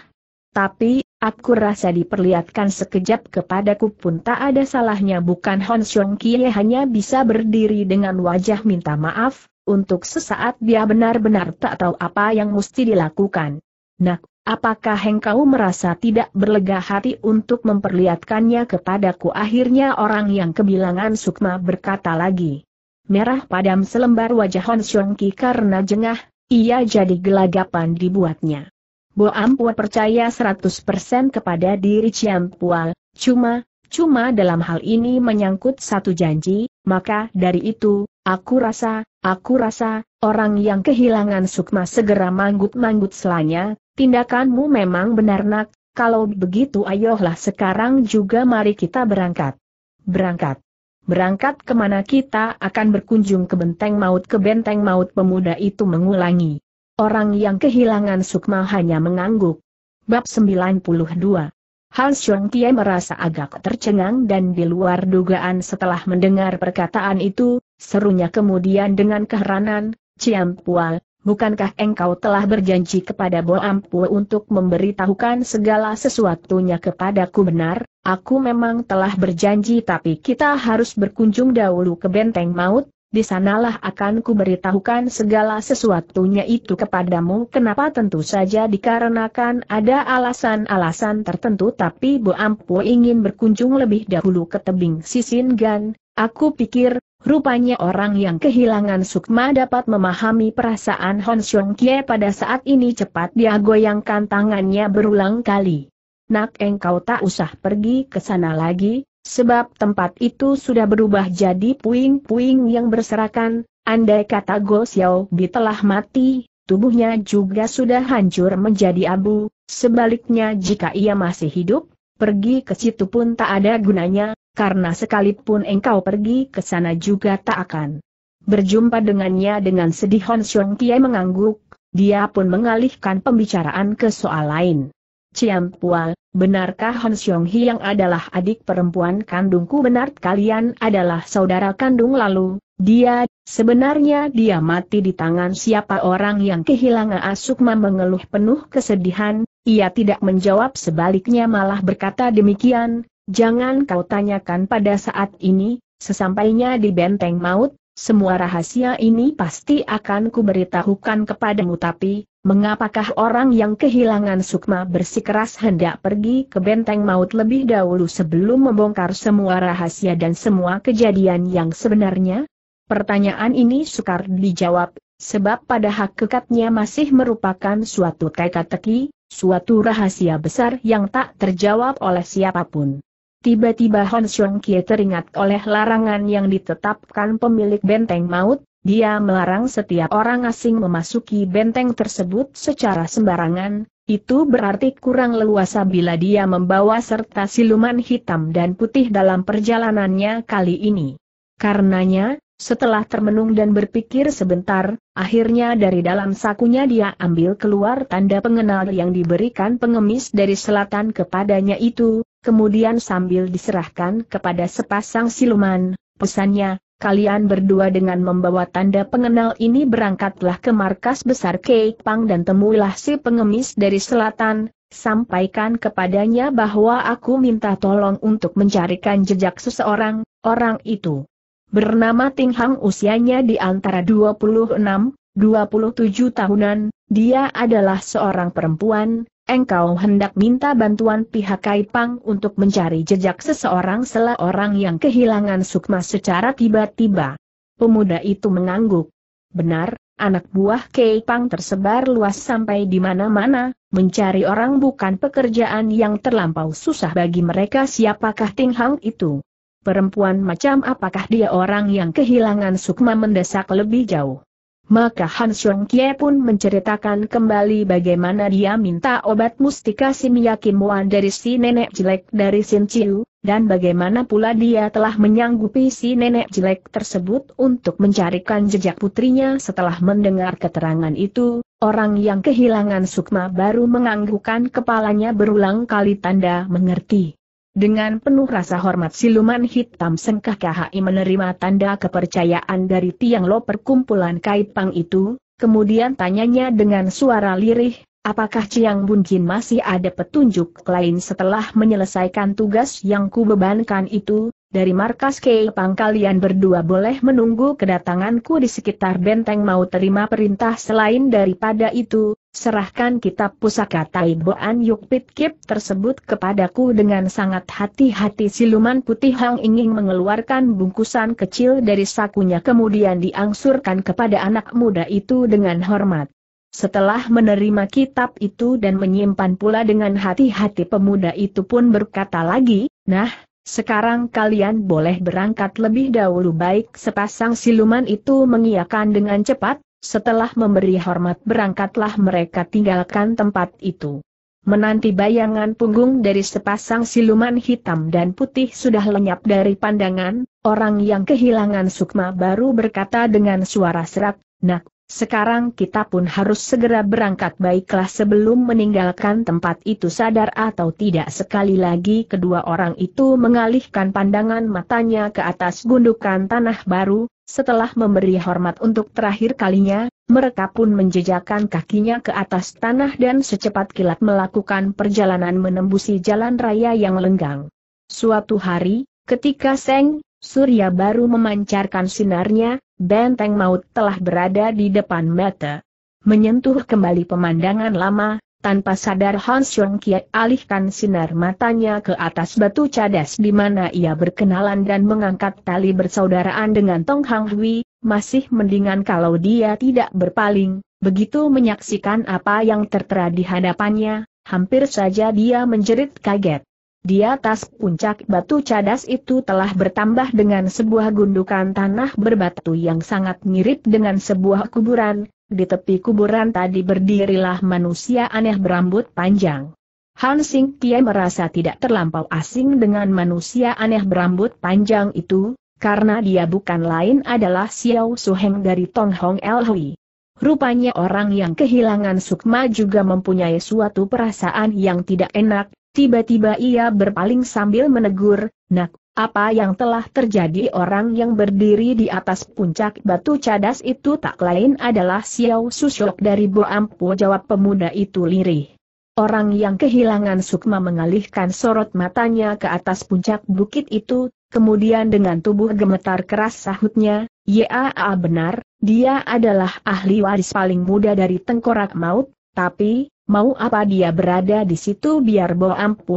Tapi, aku rasa diperlihatkan sekejap kepadaku pun tak ada salahnya bukan Hon Xiong Kie hanya bisa berdiri dengan wajah minta maaf, untuk sesaat dia benar-benar tak tahu apa yang mesti dilakukan. Nah, apakah engkau merasa tidak berlega hati untuk memperlihatkannya kepadaku? Akhirnya orang yang kebilangan Sukma berkata lagi merah padam selembar wajah Hon Xiong Ki karena jengah, ia jadi gelagapan dibuatnya. Bo Ampuan percaya 100% kepada diri Ciam Pual, cuma, cuma dalam hal ini menyangkut satu janji, maka dari itu, aku rasa, aku rasa, orang yang kehilangan sukma segera manggut-manggut selanya, tindakanmu memang benar nak, kalau begitu ayolah sekarang juga mari kita berangkat. Berangkat berangkat kemana kita akan berkunjung ke benteng maut ke benteng maut pemuda itu mengulangi. Orang yang kehilangan sukma hanya mengangguk. Bab 92 Hans Xiong Tie merasa agak tercengang dan di luar dugaan setelah mendengar perkataan itu, serunya kemudian dengan keheranan, Ciampual, bukankah engkau telah berjanji kepada Bo Ampu untuk memberitahukan segala sesuatunya kepadaku benar? Aku memang telah berjanji tapi kita harus berkunjung dahulu ke benteng maut, di sanalah akan kuberitahukan segala sesuatunya itu kepadamu. Kenapa tentu saja dikarenakan ada alasan-alasan tertentu tapi Bu Ampu ingin berkunjung lebih dahulu ke tebing Sisin Gan. Aku pikir, rupanya orang yang kehilangan sukma dapat memahami perasaan Hon Xiong Kie pada saat ini cepat dia goyangkan tangannya berulang kali. Nak engkau tak usah pergi ke sana lagi, Sebab tempat itu sudah berubah jadi puing-puing yang berserakan, andai kata Go Xiao Bi telah mati, tubuhnya juga sudah hancur menjadi abu, sebaliknya jika ia masih hidup, pergi ke situ pun tak ada gunanya, karena sekalipun engkau pergi ke sana juga tak akan berjumpa dengannya dengan sedih Hon Xiong Kiai mengangguk, dia pun mengalihkan pembicaraan ke soal lain. Ciam Pua, benarkah Hon Xiong Hi yang adalah adik perempuan kandungku benar kalian adalah saudara kandung lalu, dia, sebenarnya dia mati di tangan siapa orang yang kehilangan Asukma mengeluh penuh kesedihan, ia tidak menjawab sebaliknya malah berkata demikian, jangan kau tanyakan pada saat ini, sesampainya di benteng maut, semua rahasia ini pasti akan kuberitahukan kepadamu tapi, mengapakah orang yang kehilangan sukma bersikeras hendak pergi ke benteng maut lebih dahulu sebelum membongkar semua rahasia dan semua kejadian yang sebenarnya? Pertanyaan ini sukar dijawab, sebab pada hakikatnya masih merupakan suatu teka-teki, suatu rahasia besar yang tak terjawab oleh siapapun. Tiba-tiba Han Xiong Kie teringat oleh larangan yang ditetapkan pemilik benteng maut, dia melarang setiap orang asing memasuki benteng tersebut secara sembarangan, itu berarti kurang leluasa bila dia membawa serta siluman hitam dan putih dalam perjalanannya kali ini. Karenanya, setelah termenung dan berpikir sebentar, akhirnya dari dalam sakunya dia ambil keluar tanda pengenal yang diberikan pengemis dari selatan kepadanya itu, kemudian sambil diserahkan kepada sepasang siluman, pesannya, kalian berdua dengan membawa tanda pengenal ini berangkatlah ke markas besar Keipang dan temuilah si pengemis dari selatan, sampaikan kepadanya bahwa aku minta tolong untuk mencarikan jejak seseorang, orang itu. Bernama Ting Hang usianya di antara 26, 27 tahunan, dia adalah seorang perempuan, engkau hendak minta bantuan pihak Kaipang untuk mencari jejak seseorang selah orang yang kehilangan sukma secara tiba-tiba. Pemuda itu mengangguk. Benar, anak buah Kaipang tersebar luas sampai di mana-mana, mencari orang bukan pekerjaan yang terlampau susah bagi mereka siapakah Ting Hang itu. Perempuan macam apakah dia orang yang kehilangan sukma mendesak lebih jauh. Maka Han Sung Kie pun menceritakan kembali bagaimana dia minta obat mustika Simya dari si nenek jelek dari Sin Chiu, dan bagaimana pula dia telah menyanggupi si nenek jelek tersebut untuk mencarikan jejak putrinya setelah mendengar keterangan itu, orang yang kehilangan sukma baru menganggukkan kepalanya berulang kali tanda mengerti. Dengan penuh rasa hormat siluman hitam Sengkah KHI menerima tanda kepercayaan dari Tiang Lo perkumpulan Kaipang itu, kemudian tanyanya dengan suara lirih, apakah Ciang Bunkin masih ada petunjuk lain setelah menyelesaikan tugas yang kubebankan itu, dari markas Kaipang kalian berdua boleh menunggu kedatanganku di sekitar benteng mau terima perintah selain daripada itu, Serahkan kitab pusaka Taiboan Pit Kip tersebut kepadaku dengan sangat hati-hati siluman putih Hang ingin mengeluarkan bungkusan kecil dari sakunya kemudian diangsurkan kepada anak muda itu dengan hormat. Setelah menerima kitab itu dan menyimpan pula dengan hati-hati pemuda itu pun berkata lagi, Nah, sekarang kalian boleh berangkat lebih dahulu baik sepasang siluman itu mengiakan dengan cepat, setelah memberi hormat berangkatlah mereka tinggalkan tempat itu. Menanti bayangan punggung dari sepasang siluman hitam dan putih sudah lenyap dari pandangan, orang yang kehilangan sukma baru berkata dengan suara serak, Nak, sekarang kita pun harus segera berangkat baiklah sebelum meninggalkan tempat itu sadar atau tidak sekali lagi kedua orang itu mengalihkan pandangan matanya ke atas gundukan tanah baru, setelah memberi hormat untuk terakhir kalinya, mereka pun menjejakkan kakinya ke atas tanah dan secepat kilat melakukan perjalanan menembusi jalan raya yang lenggang. Suatu hari, ketika Seng, Surya baru memancarkan sinarnya, benteng maut telah berada di depan mata. Menyentuh kembali pemandangan lama, tanpa sadar Han Xiong Kiat alihkan sinar matanya ke atas batu cadas di mana ia berkenalan dan mengangkat tali bersaudaraan dengan Tong Hang Hui, masih mendingan kalau dia tidak berpaling, begitu menyaksikan apa yang tertera di hadapannya, hampir saja dia menjerit kaget. Di atas puncak batu cadas itu telah bertambah dengan sebuah gundukan tanah berbatu yang sangat mirip dengan sebuah kuburan, di tepi kuburan tadi berdirilah manusia aneh berambut panjang. Han Sing Kie merasa tidak terlampau asing dengan manusia aneh berambut panjang itu, karena dia bukan lain adalah Xiao Suheng dari Tong Hong El Hui. Rupanya orang yang kehilangan Sukma juga mempunyai suatu perasaan yang tidak enak, tiba-tiba ia berpaling sambil menegur, Nak, apa yang telah terjadi orang yang berdiri di atas puncak batu cadas itu tak lain adalah Xiao Susok dari Bo jawab pemuda itu lirih. Orang yang kehilangan sukma mengalihkan sorot matanya ke atas puncak bukit itu, kemudian dengan tubuh gemetar keras sahutnya, ya, benar, dia adalah ahli waris paling muda dari tengkorak maut, tapi, Mau apa dia berada di situ biar Bo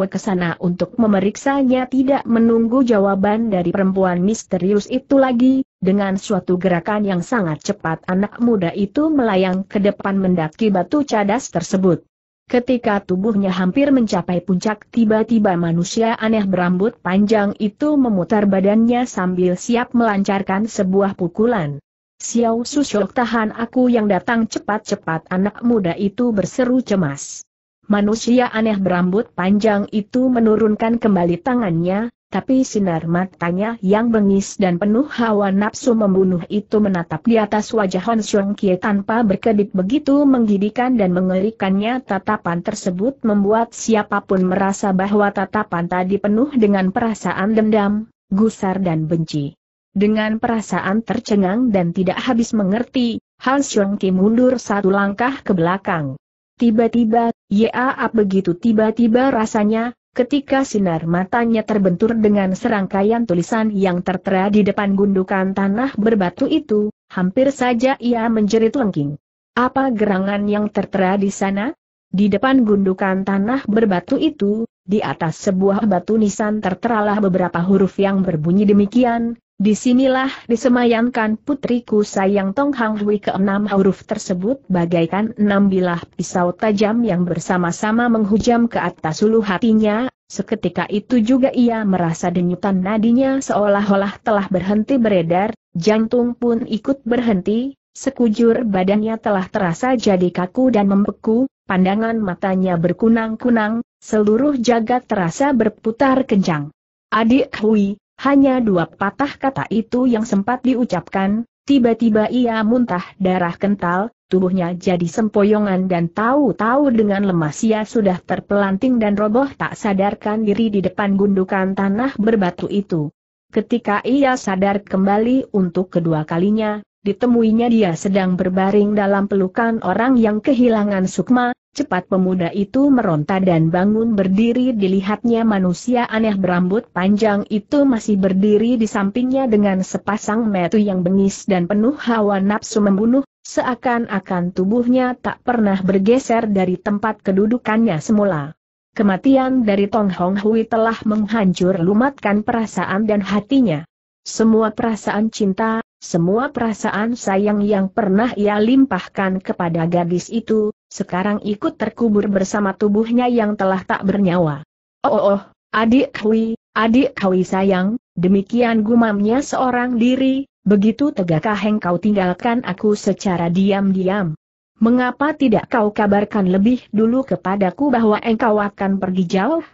ke sana untuk memeriksanya tidak menunggu jawaban dari perempuan misterius itu lagi, dengan suatu gerakan yang sangat cepat anak muda itu melayang ke depan mendaki batu cadas tersebut. Ketika tubuhnya hampir mencapai puncak tiba-tiba manusia aneh berambut panjang itu memutar badannya sambil siap melancarkan sebuah pukulan. Xiao Susyok tahan aku yang datang cepat-cepat anak muda itu berseru cemas. Manusia aneh berambut panjang itu menurunkan kembali tangannya, tapi sinar matanya yang bengis dan penuh hawa nafsu membunuh itu menatap di atas wajah Hon Xiong Kie tanpa berkedip begitu menggidikan dan mengerikannya tatapan tersebut membuat siapapun merasa bahwa tatapan tadi penuh dengan perasaan dendam, gusar dan benci. Dengan perasaan tercengang dan tidak habis mengerti, Han Xiong Ki mundur satu langkah ke belakang. Tiba-tiba, ya begitu tiba-tiba rasanya, ketika sinar matanya terbentur dengan serangkaian tulisan yang tertera di depan gundukan tanah berbatu itu, hampir saja ia menjerit lengking. Apa gerangan yang tertera di sana? Di depan gundukan tanah berbatu itu, di atas sebuah batu nisan terteralah beberapa huruf yang berbunyi demikian, Disinilah disemayamkan putriku sayang Tong Hang Hui keenam huruf tersebut bagaikan enam bilah pisau tajam yang bersama-sama menghujam ke atas ulu hatinya, seketika itu juga ia merasa denyutan nadinya seolah-olah telah berhenti beredar, jantung pun ikut berhenti, sekujur badannya telah terasa jadi kaku dan membeku, pandangan matanya berkunang-kunang, seluruh jagat terasa berputar kencang. Adik Hui, hanya dua patah kata itu yang sempat diucapkan, tiba-tiba ia muntah darah kental, tubuhnya jadi sempoyongan dan tahu-tahu dengan lemas ia sudah terpelanting dan roboh tak sadarkan diri di depan gundukan tanah berbatu itu. Ketika ia sadar kembali untuk kedua kalinya, ditemuinya dia sedang berbaring dalam pelukan orang yang kehilangan sukma, Cepat pemuda itu meronta dan bangun berdiri dilihatnya manusia aneh berambut panjang itu masih berdiri di sampingnya dengan sepasang metu yang bengis dan penuh hawa nafsu membunuh, seakan-akan tubuhnya tak pernah bergeser dari tempat kedudukannya semula. Kematian dari Tong Hong Hui telah menghancur lumatkan perasaan dan hatinya. Semua perasaan cinta, semua perasaan sayang yang pernah ia limpahkan kepada gadis itu, sekarang ikut terkubur bersama tubuhnya yang telah tak bernyawa. Oh, oh, oh adik Hui, adik Hui sayang, demikian gumamnya seorang diri, begitu tegakkah engkau tinggalkan aku secara diam-diam. Mengapa tidak kau kabarkan lebih dulu kepadaku bahwa engkau akan pergi jauh?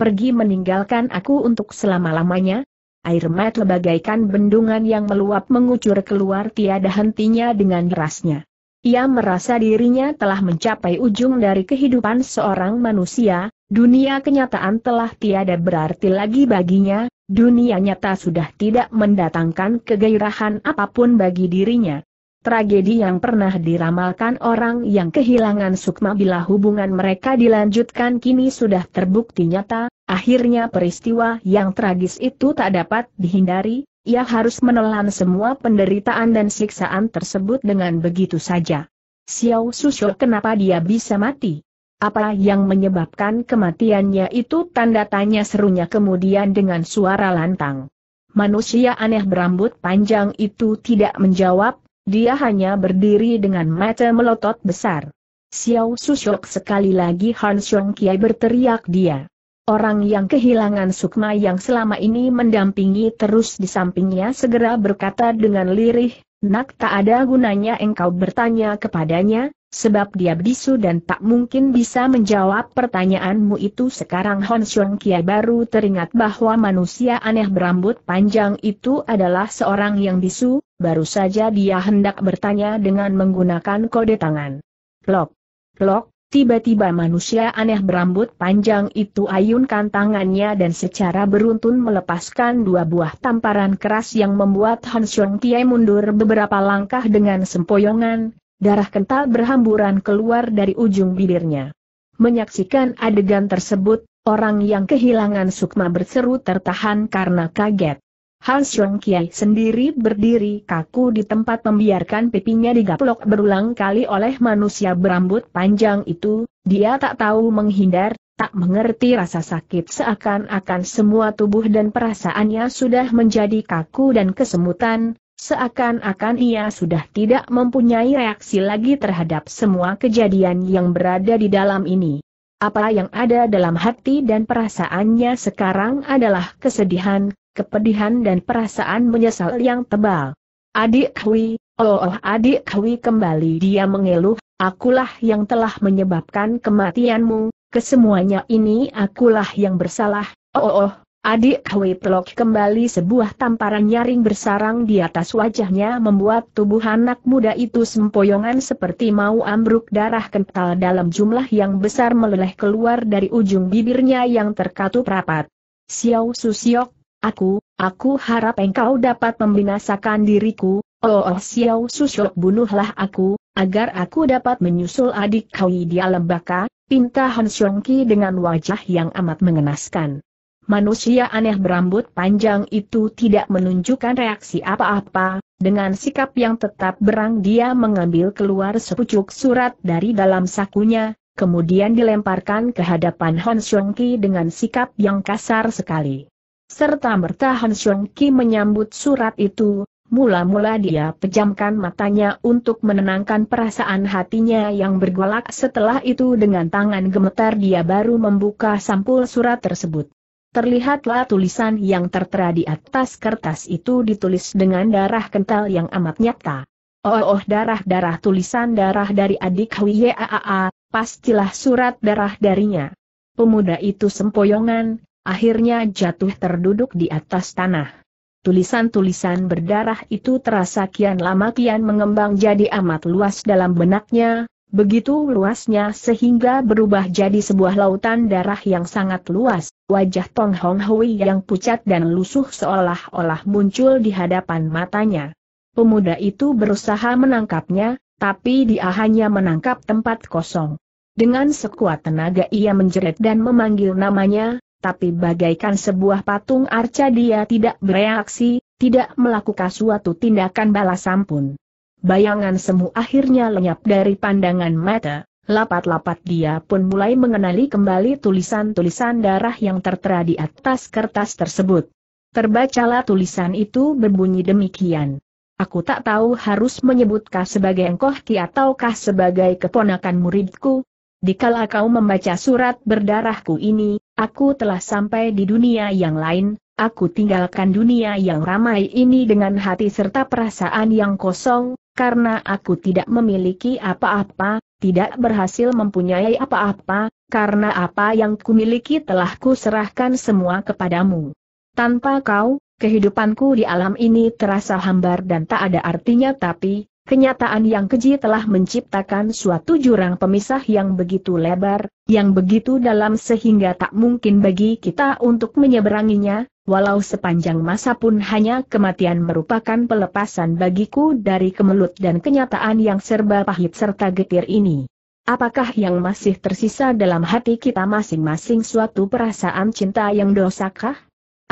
Pergi meninggalkan aku untuk selama-lamanya? Air mata bagaikan bendungan yang meluap mengucur keluar tiada hentinya dengan derasnya. Ia merasa dirinya telah mencapai ujung dari kehidupan seorang manusia, dunia kenyataan telah tiada berarti lagi baginya, dunia nyata sudah tidak mendatangkan kegairahan apapun bagi dirinya. Tragedi yang pernah diramalkan orang yang kehilangan sukma bila hubungan mereka dilanjutkan kini sudah terbukti nyata, akhirnya peristiwa yang tragis itu tak dapat dihindari, ia harus menelan semua penderitaan dan siksaan tersebut dengan begitu saja. Xiao Susho kenapa dia bisa mati? Apa yang menyebabkan kematiannya itu tanda tanya serunya kemudian dengan suara lantang. Manusia aneh berambut panjang itu tidak menjawab, dia hanya berdiri dengan mata melotot besar. Xiao Sushok sekali lagi Han Xiong Kiai berteriak dia. Orang yang kehilangan sukma yang selama ini mendampingi terus di sampingnya segera berkata dengan lirih, Nak tak ada gunanya engkau bertanya kepadanya, sebab dia bisu dan tak mungkin bisa menjawab pertanyaanmu itu sekarang Hon Xiong Kia baru teringat bahwa manusia aneh berambut panjang itu adalah seorang yang bisu, baru saja dia hendak bertanya dengan menggunakan kode tangan. "Klok, klok." Tiba-tiba manusia aneh berambut panjang itu ayunkan tangannya dan secara beruntun melepaskan dua buah tamparan keras yang membuat Han Xiong Tiai mundur beberapa langkah dengan sempoyongan, darah kental berhamburan keluar dari ujung bibirnya. Menyaksikan adegan tersebut, orang yang kehilangan sukma berseru tertahan karena kaget. Han Shuang Kiai sendiri berdiri kaku di tempat membiarkan pipinya digaplok berulang kali oleh manusia berambut panjang itu, dia tak tahu menghindar, tak mengerti rasa sakit seakan-akan semua tubuh dan perasaannya sudah menjadi kaku dan kesemutan, seakan-akan ia sudah tidak mempunyai reaksi lagi terhadap semua kejadian yang berada di dalam ini. Apa yang ada dalam hati dan perasaannya sekarang adalah kesedihan, kepedihan dan perasaan menyesal yang tebal. Adik Hui, oh, oh adik Hui kembali dia mengeluh, akulah yang telah menyebabkan kematianmu, kesemuanya ini akulah yang bersalah, oh, oh, oh Adik Hui pelok kembali sebuah tamparan nyaring bersarang di atas wajahnya membuat tubuh anak muda itu sempoyongan seperti mau ambruk darah kental dalam jumlah yang besar meleleh keluar dari ujung bibirnya yang terkatup rapat. Xiao Susiok, Aku, aku harap engkau dapat membinasakan diriku, oh, oh Xiao Susyok bunuhlah aku, agar aku dapat menyusul adik kau di baka, pinta Han Xiongki dengan wajah yang amat mengenaskan. Manusia aneh berambut panjang itu tidak menunjukkan reaksi apa-apa, dengan sikap yang tetap berang dia mengambil keluar sepucuk surat dari dalam sakunya, kemudian dilemparkan ke hadapan Han Xiongki dengan sikap yang kasar sekali serta bertahan Song Ki menyambut surat itu, mula-mula dia pejamkan matanya untuk menenangkan perasaan hatinya yang bergolak setelah itu dengan tangan gemetar dia baru membuka sampul surat tersebut. Terlihatlah tulisan yang tertera di atas kertas itu ditulis dengan darah kental yang amat nyata. Oh, oh darah-darah tulisan darah dari adik Huiyaa, pastilah surat darah darinya. Pemuda itu sempoyongan, Akhirnya jatuh terduduk di atas tanah. Tulisan-tulisan berdarah itu terasa kian lama kian mengembang jadi amat luas dalam benaknya, begitu luasnya sehingga berubah jadi sebuah lautan darah yang sangat luas. Wajah Tong Hong Hui yang pucat dan lusuh seolah-olah muncul di hadapan matanya. Pemuda itu berusaha menangkapnya, tapi dia hanya menangkap tempat kosong. Dengan sekuat tenaga ia menjerit dan memanggil namanya, tapi bagaikan sebuah patung arca dia tidak bereaksi, tidak melakukan suatu tindakan balas ampun. Bayangan semu akhirnya lenyap dari pandangan mata, lapat-lapat dia pun mulai mengenali kembali tulisan-tulisan darah yang tertera di atas kertas tersebut. Terbacalah tulisan itu berbunyi demikian. Aku tak tahu harus menyebutkah sebagai ki ataukah sebagai keponakan muridku. Dikala kau membaca surat berdarahku ini, Aku telah sampai di dunia yang lain, aku tinggalkan dunia yang ramai ini dengan hati serta perasaan yang kosong, karena aku tidak memiliki apa-apa, tidak berhasil mempunyai apa-apa, karena apa yang kumiliki telah kuserahkan semua kepadamu. Tanpa kau, kehidupanku di alam ini terasa hambar dan tak ada artinya tapi, Kenyataan yang keji telah menciptakan suatu jurang pemisah yang begitu lebar, yang begitu dalam sehingga tak mungkin bagi kita untuk menyeberanginya, walau sepanjang masa pun hanya kematian merupakan pelepasan bagiku dari kemelut dan kenyataan yang serba pahit serta getir ini. Apakah yang masih tersisa dalam hati kita masing-masing suatu perasaan cinta yang dosakah?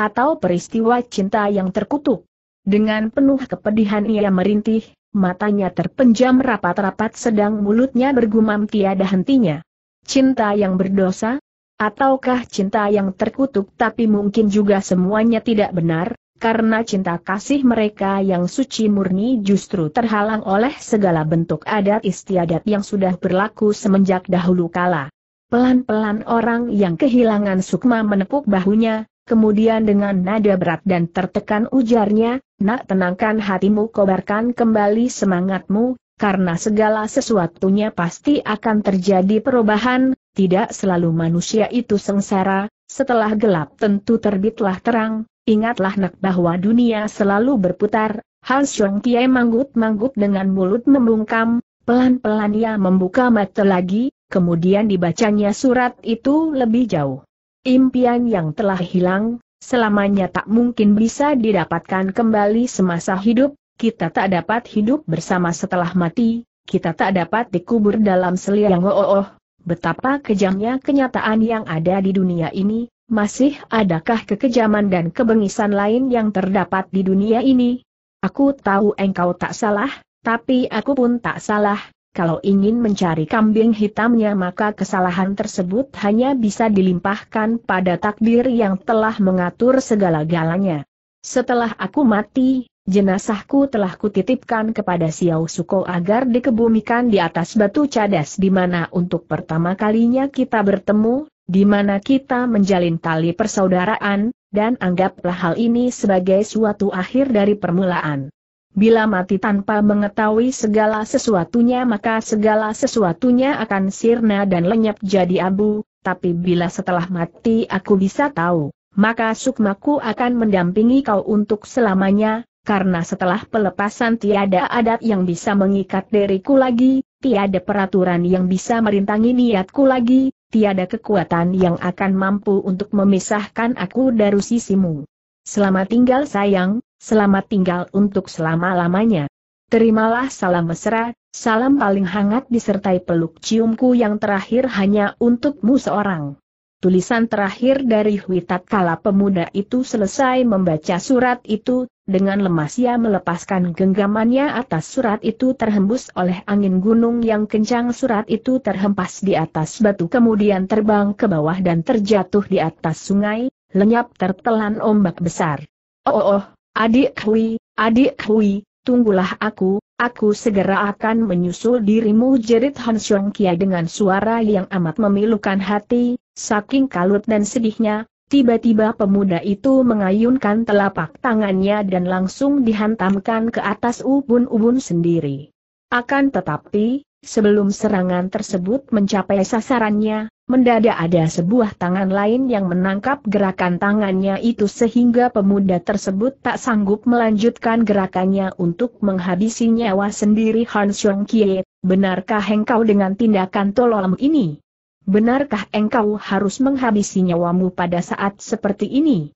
Atau peristiwa cinta yang terkutuk? Dengan penuh kepedihan ia merintih, matanya terpenjam rapat-rapat sedang mulutnya bergumam tiada hentinya. Cinta yang berdosa? Ataukah cinta yang terkutuk tapi mungkin juga semuanya tidak benar, karena cinta kasih mereka yang suci murni justru terhalang oleh segala bentuk adat istiadat yang sudah berlaku semenjak dahulu kala. Pelan-pelan orang yang kehilangan sukma menepuk bahunya, Kemudian dengan nada berat dan tertekan ujarnya, Nak tenangkan hatimu kobarkan kembali semangatmu, karena segala sesuatunya pasti akan terjadi perubahan, tidak selalu manusia itu sengsara, setelah gelap tentu terbitlah terang, ingatlah nak bahwa dunia selalu berputar, Han Xiong Kie manggut-manggut dengan mulut membungkam, pelan-pelan ia membuka mata lagi, kemudian dibacanya surat itu lebih jauh. Impian yang telah hilang, selamanya tak mungkin bisa didapatkan kembali semasa hidup, kita tak dapat hidup bersama setelah mati, kita tak dapat dikubur dalam seliang oh, oh, oh. betapa kejamnya kenyataan yang ada di dunia ini, masih adakah kekejaman dan kebengisan lain yang terdapat di dunia ini? Aku tahu engkau tak salah, tapi aku pun tak salah, kalau ingin mencari kambing hitamnya maka kesalahan tersebut hanya bisa dilimpahkan pada takdir yang telah mengatur segala-galanya. Setelah aku mati, jenazahku telah kutitipkan kepada Xiao Suko agar dikebumikan di atas batu cadas di mana untuk pertama kalinya kita bertemu, di mana kita menjalin tali persaudaraan, dan anggaplah hal ini sebagai suatu akhir dari permulaan. Bila mati tanpa mengetahui segala sesuatunya maka segala sesuatunya akan sirna dan lenyap jadi abu, tapi bila setelah mati aku bisa tahu, maka sukmaku akan mendampingi kau untuk selamanya, karena setelah pelepasan tiada adat yang bisa mengikat diriku lagi, tiada peraturan yang bisa merintangi niatku lagi, tiada kekuatan yang akan mampu untuk memisahkan aku dari sisimu. Selamat tinggal sayang, selamat tinggal untuk selama-lamanya. Terimalah salam mesra, salam paling hangat disertai peluk ciumku yang terakhir hanya untukmu seorang. Tulisan terakhir dari Huitat kala pemuda itu selesai membaca surat itu, dengan lemas ia melepaskan genggamannya atas surat itu terhembus oleh angin gunung yang kencang surat itu terhempas di atas batu kemudian terbang ke bawah dan terjatuh di atas sungai, lenyap tertelan ombak besar. Oh oh oh, Adik Hui, adik Hui, tunggulah aku, aku segera akan menyusul dirimu jerit Han Xiong Kia dengan suara yang amat memilukan hati, saking kalut dan sedihnya, tiba-tiba pemuda itu mengayunkan telapak tangannya dan langsung dihantamkan ke atas ubun-ubun sendiri. Akan tetapi, sebelum serangan tersebut mencapai sasarannya, Mendadak ada sebuah tangan lain yang menangkap gerakan tangannya itu sehingga pemuda tersebut tak sanggup melanjutkan gerakannya untuk menghabisi nyawa sendiri Han Xiong Kie. Benarkah engkau dengan tindakan tololmu ini? Benarkah engkau harus menghabisi nyawamu pada saat seperti ini?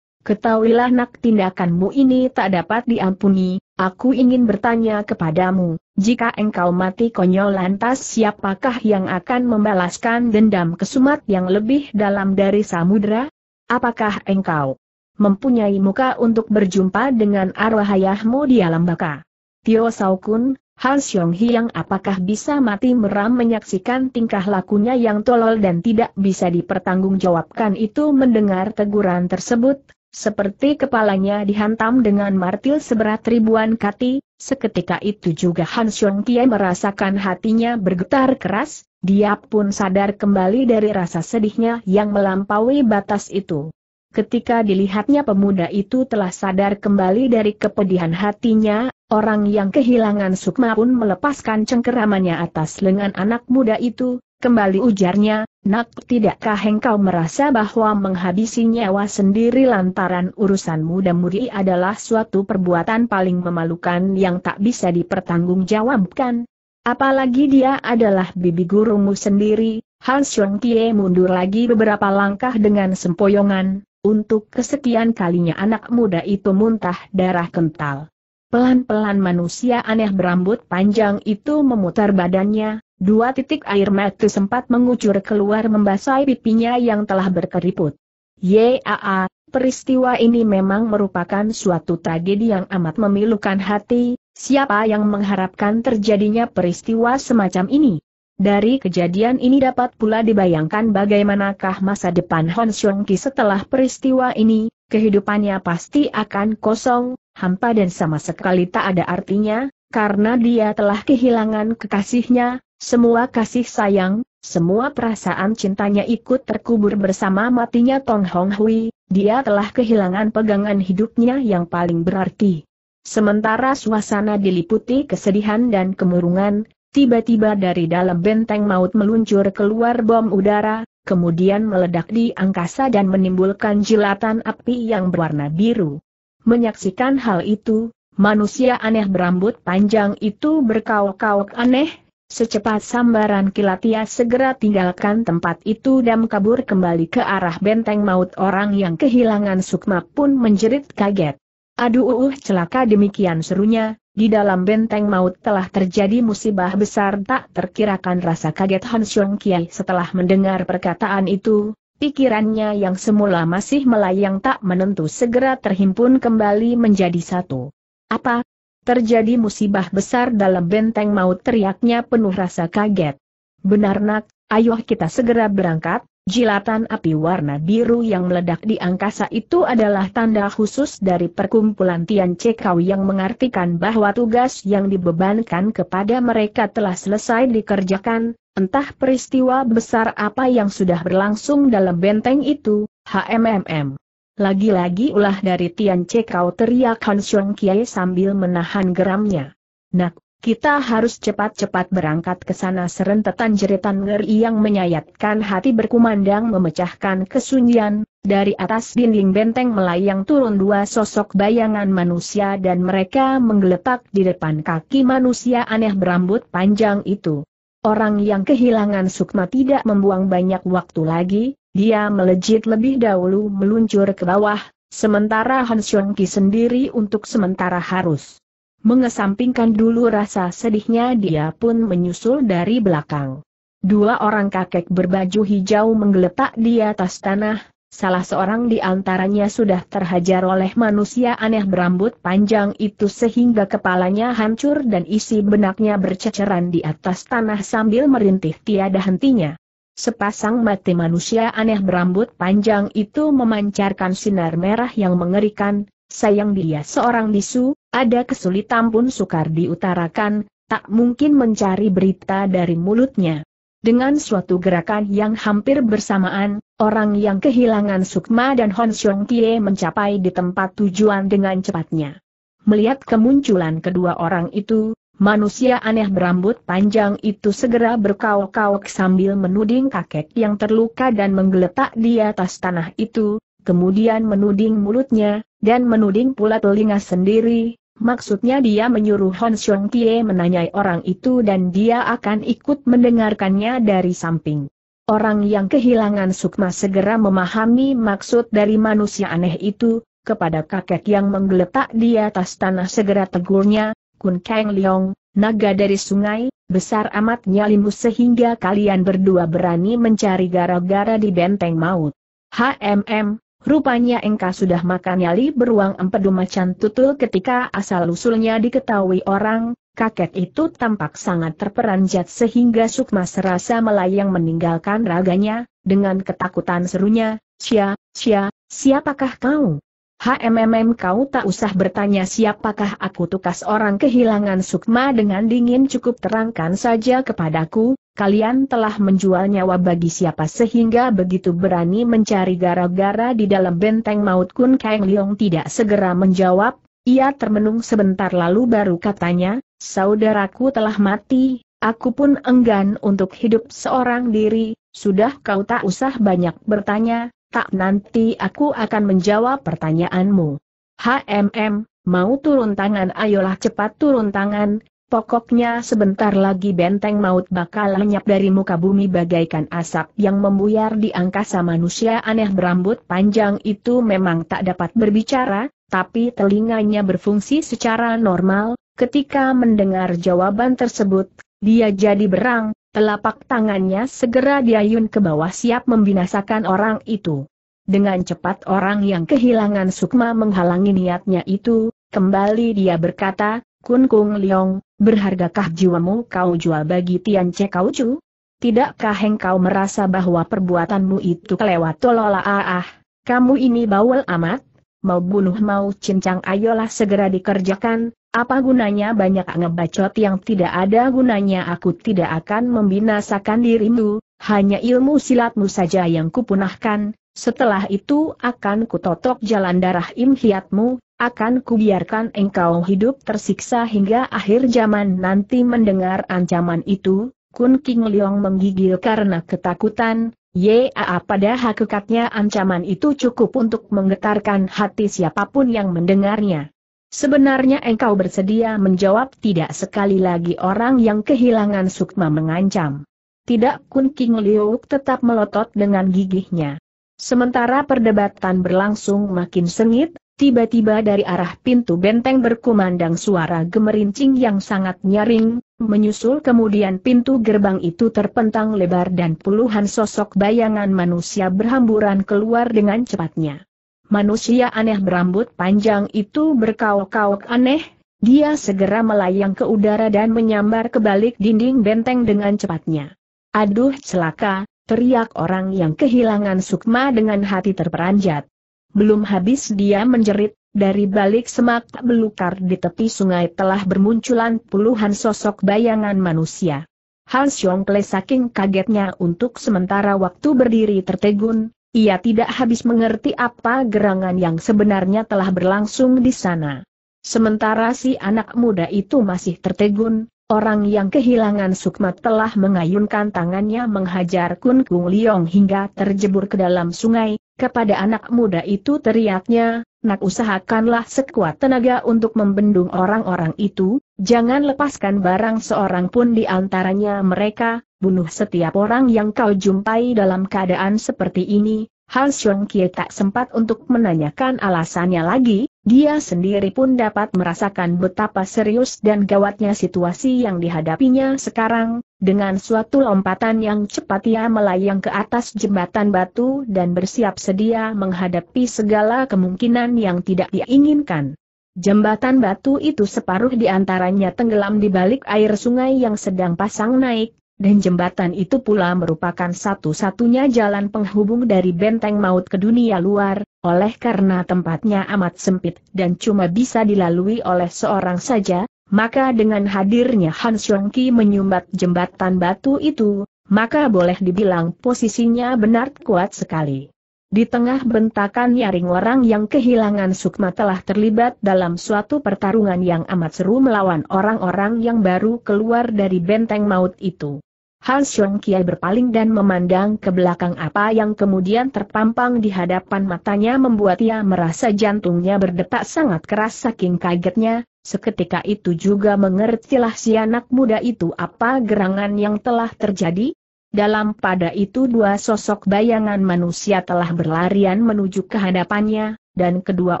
Ketahuilah nak tindakanmu ini tak dapat diampuni, aku ingin bertanya kepadamu, jika engkau mati konyol lantas siapakah yang akan membalaskan dendam kesumat yang lebih dalam dari samudra? Apakah engkau mempunyai muka untuk berjumpa dengan arwah ayahmu di alam baka? Tio Saukun, Han Xiong Hiang apakah bisa mati meram menyaksikan tingkah lakunya yang tolol dan tidak bisa dipertanggungjawabkan itu mendengar teguran tersebut, seperti kepalanya dihantam dengan martil seberat ribuan kati, seketika itu juga Han Xiong merasakan hatinya bergetar keras, dia pun sadar kembali dari rasa sedihnya yang melampaui batas itu. Ketika dilihatnya pemuda itu telah sadar kembali dari kepedihan hatinya, orang yang kehilangan sukma pun melepaskan cengkeramannya atas lengan anak muda itu, kembali ujarnya, Nak tidakkah engkau merasa bahwa menghabisi nyawa sendiri lantaran urusan muda mudi adalah suatu perbuatan paling memalukan yang tak bisa dipertanggungjawabkan? Apalagi dia adalah bibi gurumu sendiri, Han Xiong Kie mundur lagi beberapa langkah dengan sempoyongan, untuk kesekian kalinya anak muda itu muntah darah kental. Pelan-pelan manusia aneh berambut panjang itu memutar badannya, Dua titik air mata sempat mengucur keluar membasahi pipinya yang telah berkeriput. Yaa, peristiwa ini memang merupakan suatu tragedi yang amat memilukan hati, siapa yang mengharapkan terjadinya peristiwa semacam ini? Dari kejadian ini dapat pula dibayangkan bagaimanakah masa depan Hon Xiong Ki setelah peristiwa ini, kehidupannya pasti akan kosong, hampa dan sama sekali tak ada artinya, karena dia telah kehilangan kekasihnya, semua kasih sayang, semua perasaan cintanya ikut terkubur bersama matinya Tong Hong Hui, dia telah kehilangan pegangan hidupnya yang paling berarti. Sementara suasana diliputi kesedihan dan kemurungan, tiba-tiba dari dalam benteng maut meluncur keluar bom udara, kemudian meledak di angkasa dan menimbulkan jilatan api yang berwarna biru. Menyaksikan hal itu, manusia aneh berambut panjang itu berkau-kau aneh, Secepat sambaran kilat ia segera tinggalkan tempat itu dan kabur kembali ke arah benteng maut orang yang kehilangan sukma pun menjerit kaget. Aduh uh, uh celaka demikian serunya, di dalam benteng maut telah terjadi musibah besar tak terkirakan rasa kaget Han Xiong Kiai setelah mendengar perkataan itu, pikirannya yang semula masih melayang tak menentu segera terhimpun kembali menjadi satu. Apa, Terjadi musibah besar dalam benteng maut teriaknya penuh rasa kaget. Benar nak, ayo kita segera berangkat, Jilatan api warna biru yang meledak di angkasa itu adalah tanda khusus dari perkumpulan Tian Cekau yang mengartikan bahwa tugas yang dibebankan kepada mereka telah selesai dikerjakan, entah peristiwa besar apa yang sudah berlangsung dalam benteng itu, HMMM. Lagi-lagi ulah dari Tian Che kau teriak Han Xiong Kiai sambil menahan geramnya. Nak, kita harus cepat-cepat berangkat ke sana serentetan jeritan ngeri yang menyayatkan hati berkumandang memecahkan kesunyian, dari atas dinding benteng melayang turun dua sosok bayangan manusia dan mereka menggeletak di depan kaki manusia aneh berambut panjang itu. Orang yang kehilangan sukma tidak membuang banyak waktu lagi, dia melejit lebih dahulu meluncur ke bawah, sementara Han Xiongki sendiri untuk sementara harus mengesampingkan dulu rasa sedihnya dia pun menyusul dari belakang. Dua orang kakek berbaju hijau menggeletak di atas tanah, Salah seorang di antaranya sudah terhajar oleh manusia aneh berambut panjang itu sehingga kepalanya hancur dan isi benaknya berceceran di atas tanah sambil merintih tiada hentinya. Sepasang mati manusia aneh berambut panjang itu memancarkan sinar merah yang mengerikan, sayang dia seorang bisu, ada kesulitan pun sukar diutarakan, tak mungkin mencari berita dari mulutnya. Dengan suatu gerakan yang hampir bersamaan, orang yang kehilangan Sukma dan Hon Xiong Tie mencapai di tempat tujuan dengan cepatnya. Melihat kemunculan kedua orang itu, manusia aneh berambut panjang itu segera berkauk-kauk sambil menuding kakek yang terluka dan menggeletak di atas tanah itu, kemudian menuding mulutnya, dan menuding pula telinga sendiri, Maksudnya dia menyuruh Hon Xiong Kie menanyai orang itu dan dia akan ikut mendengarkannya dari samping. Orang yang kehilangan sukma segera memahami maksud dari manusia aneh itu, kepada kakek yang menggeletak di atas tanah segera tegurnya, Kun Kang Leong, naga dari sungai, besar amat nyalimu sehingga kalian berdua berani mencari gara-gara di benteng maut. HMM, Rupanya engkau sudah makan nyali beruang empedu macan tutul ketika asal-usulnya diketahui orang, kakek itu tampak sangat terperanjat sehingga Sukma serasa melayang meninggalkan raganya, dengan ketakutan serunya, Sia, Sia, siapakah kau? HMMM kau tak usah bertanya siapakah aku tukas orang kehilangan sukma dengan dingin cukup terangkan saja kepadaku, kalian telah menjual nyawa bagi siapa sehingga begitu berani mencari gara-gara di dalam benteng maut Kun Kang Leong tidak segera menjawab, ia termenung sebentar lalu baru katanya, saudaraku telah mati, aku pun enggan untuk hidup seorang diri, sudah kau tak usah banyak bertanya, tak nanti aku akan menjawab pertanyaanmu. HMM, mau turun tangan ayolah cepat turun tangan, pokoknya sebentar lagi benteng maut bakal lenyap dari muka bumi bagaikan asap yang membuyar di angkasa manusia aneh berambut panjang itu memang tak dapat berbicara, tapi telinganya berfungsi secara normal, ketika mendengar jawaban tersebut, dia jadi berang, Telapak tangannya segera diayun ke bawah siap membinasakan orang itu. Dengan cepat orang yang kehilangan sukma menghalangi niatnya itu, kembali dia berkata, Kun Kung Leong, berhargakah jiwamu kau jual bagi Tian Che Kau Chu? Tidakkah engkau merasa bahwa perbuatanmu itu kelewat ah, ah, ah? kamu ini bawel amat? mau bunuh mau cincang ayolah segera dikerjakan, apa gunanya banyak ngebacot yang tidak ada gunanya aku tidak akan membinasakan dirimu, hanya ilmu silatmu saja yang kupunahkan, setelah itu akan kutotok jalan darah imhiatmu, akan kubiarkan engkau hidup tersiksa hingga akhir zaman nanti mendengar ancaman itu, Kun King Leong menggigil karena ketakutan, Yaa pada hakikatnya ancaman itu cukup untuk menggetarkan hati siapapun yang mendengarnya. Sebenarnya engkau bersedia menjawab tidak sekali lagi orang yang kehilangan sukma mengancam. Tidak Kun King Liuk tetap melotot dengan gigihnya. Sementara perdebatan berlangsung makin sengit, tiba-tiba dari arah pintu benteng berkumandang suara gemerincing yang sangat nyaring, Menyusul kemudian pintu gerbang itu terpentang lebar dan puluhan sosok bayangan manusia berhamburan keluar dengan cepatnya. Manusia aneh berambut panjang itu berkauk-kauk aneh, dia segera melayang ke udara dan menyambar ke balik dinding benteng dengan cepatnya. Aduh celaka, teriak orang yang kehilangan sukma dengan hati terperanjat. Belum habis dia menjerit, dari balik semak belukar di tepi sungai telah bermunculan puluhan sosok bayangan manusia. Han Xiongkle saking kagetnya untuk sementara waktu berdiri tertegun, ia tidak habis mengerti apa gerangan yang sebenarnya telah berlangsung di sana. Sementara si anak muda itu masih tertegun, orang yang kehilangan sukma telah mengayunkan tangannya menghajar Kun Kung Liong hingga terjebur ke dalam sungai, kepada anak muda itu teriaknya, nak usahakanlah sekuat tenaga untuk membendung orang-orang itu, jangan lepaskan barang seorang pun di antaranya mereka, bunuh setiap orang yang kau jumpai dalam keadaan seperti ini, Hal Xiong Kie tak sempat untuk menanyakan alasannya lagi, dia sendiri pun dapat merasakan betapa serius dan gawatnya situasi yang dihadapinya sekarang, dengan suatu lompatan yang cepat ia melayang ke atas jembatan batu dan bersiap sedia menghadapi segala kemungkinan yang tidak diinginkan. Jembatan batu itu separuh di antaranya tenggelam di balik air sungai yang sedang pasang naik, dan jembatan itu pula merupakan satu-satunya jalan penghubung dari benteng maut ke dunia luar, oleh karena tempatnya amat sempit dan cuma bisa dilalui oleh seorang saja, maka dengan hadirnya Han Xiongqi menyumbat jembatan batu itu, maka boleh dibilang posisinya benar kuat sekali. Di tengah bentakan nyaring orang yang kehilangan sukma telah terlibat dalam suatu pertarungan yang amat seru melawan orang-orang yang baru keluar dari benteng maut itu. Han Xiong Kiai berpaling dan memandang ke belakang apa yang kemudian terpampang di hadapan matanya membuat ia merasa jantungnya berdetak sangat keras saking kagetnya, seketika itu juga mengertilah si anak muda itu apa gerangan yang telah terjadi. Dalam pada itu dua sosok bayangan manusia telah berlarian menuju ke hadapannya, dan kedua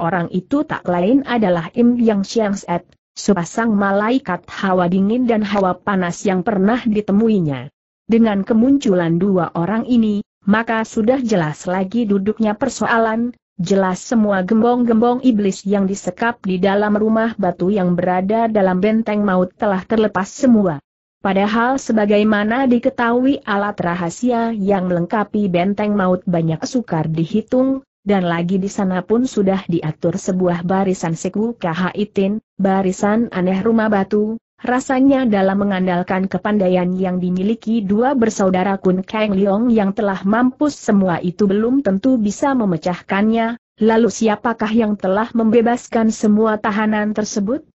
orang itu tak lain adalah Im Yang Set sepasang malaikat hawa dingin dan hawa panas yang pernah ditemuinya. Dengan kemunculan dua orang ini, maka sudah jelas lagi duduknya persoalan, jelas semua gembong-gembong iblis yang disekap di dalam rumah batu yang berada dalam benteng maut telah terlepas semua. Padahal sebagaimana diketahui alat rahasia yang melengkapi benteng maut banyak sukar dihitung, dan lagi di sana pun sudah diatur sebuah barisan seku kahitin, barisan aneh rumah batu, rasanya dalam mengandalkan kepandaian yang dimiliki dua bersaudara Kun Kang Leong yang telah mampus semua itu belum tentu bisa memecahkannya, lalu siapakah yang telah membebaskan semua tahanan tersebut?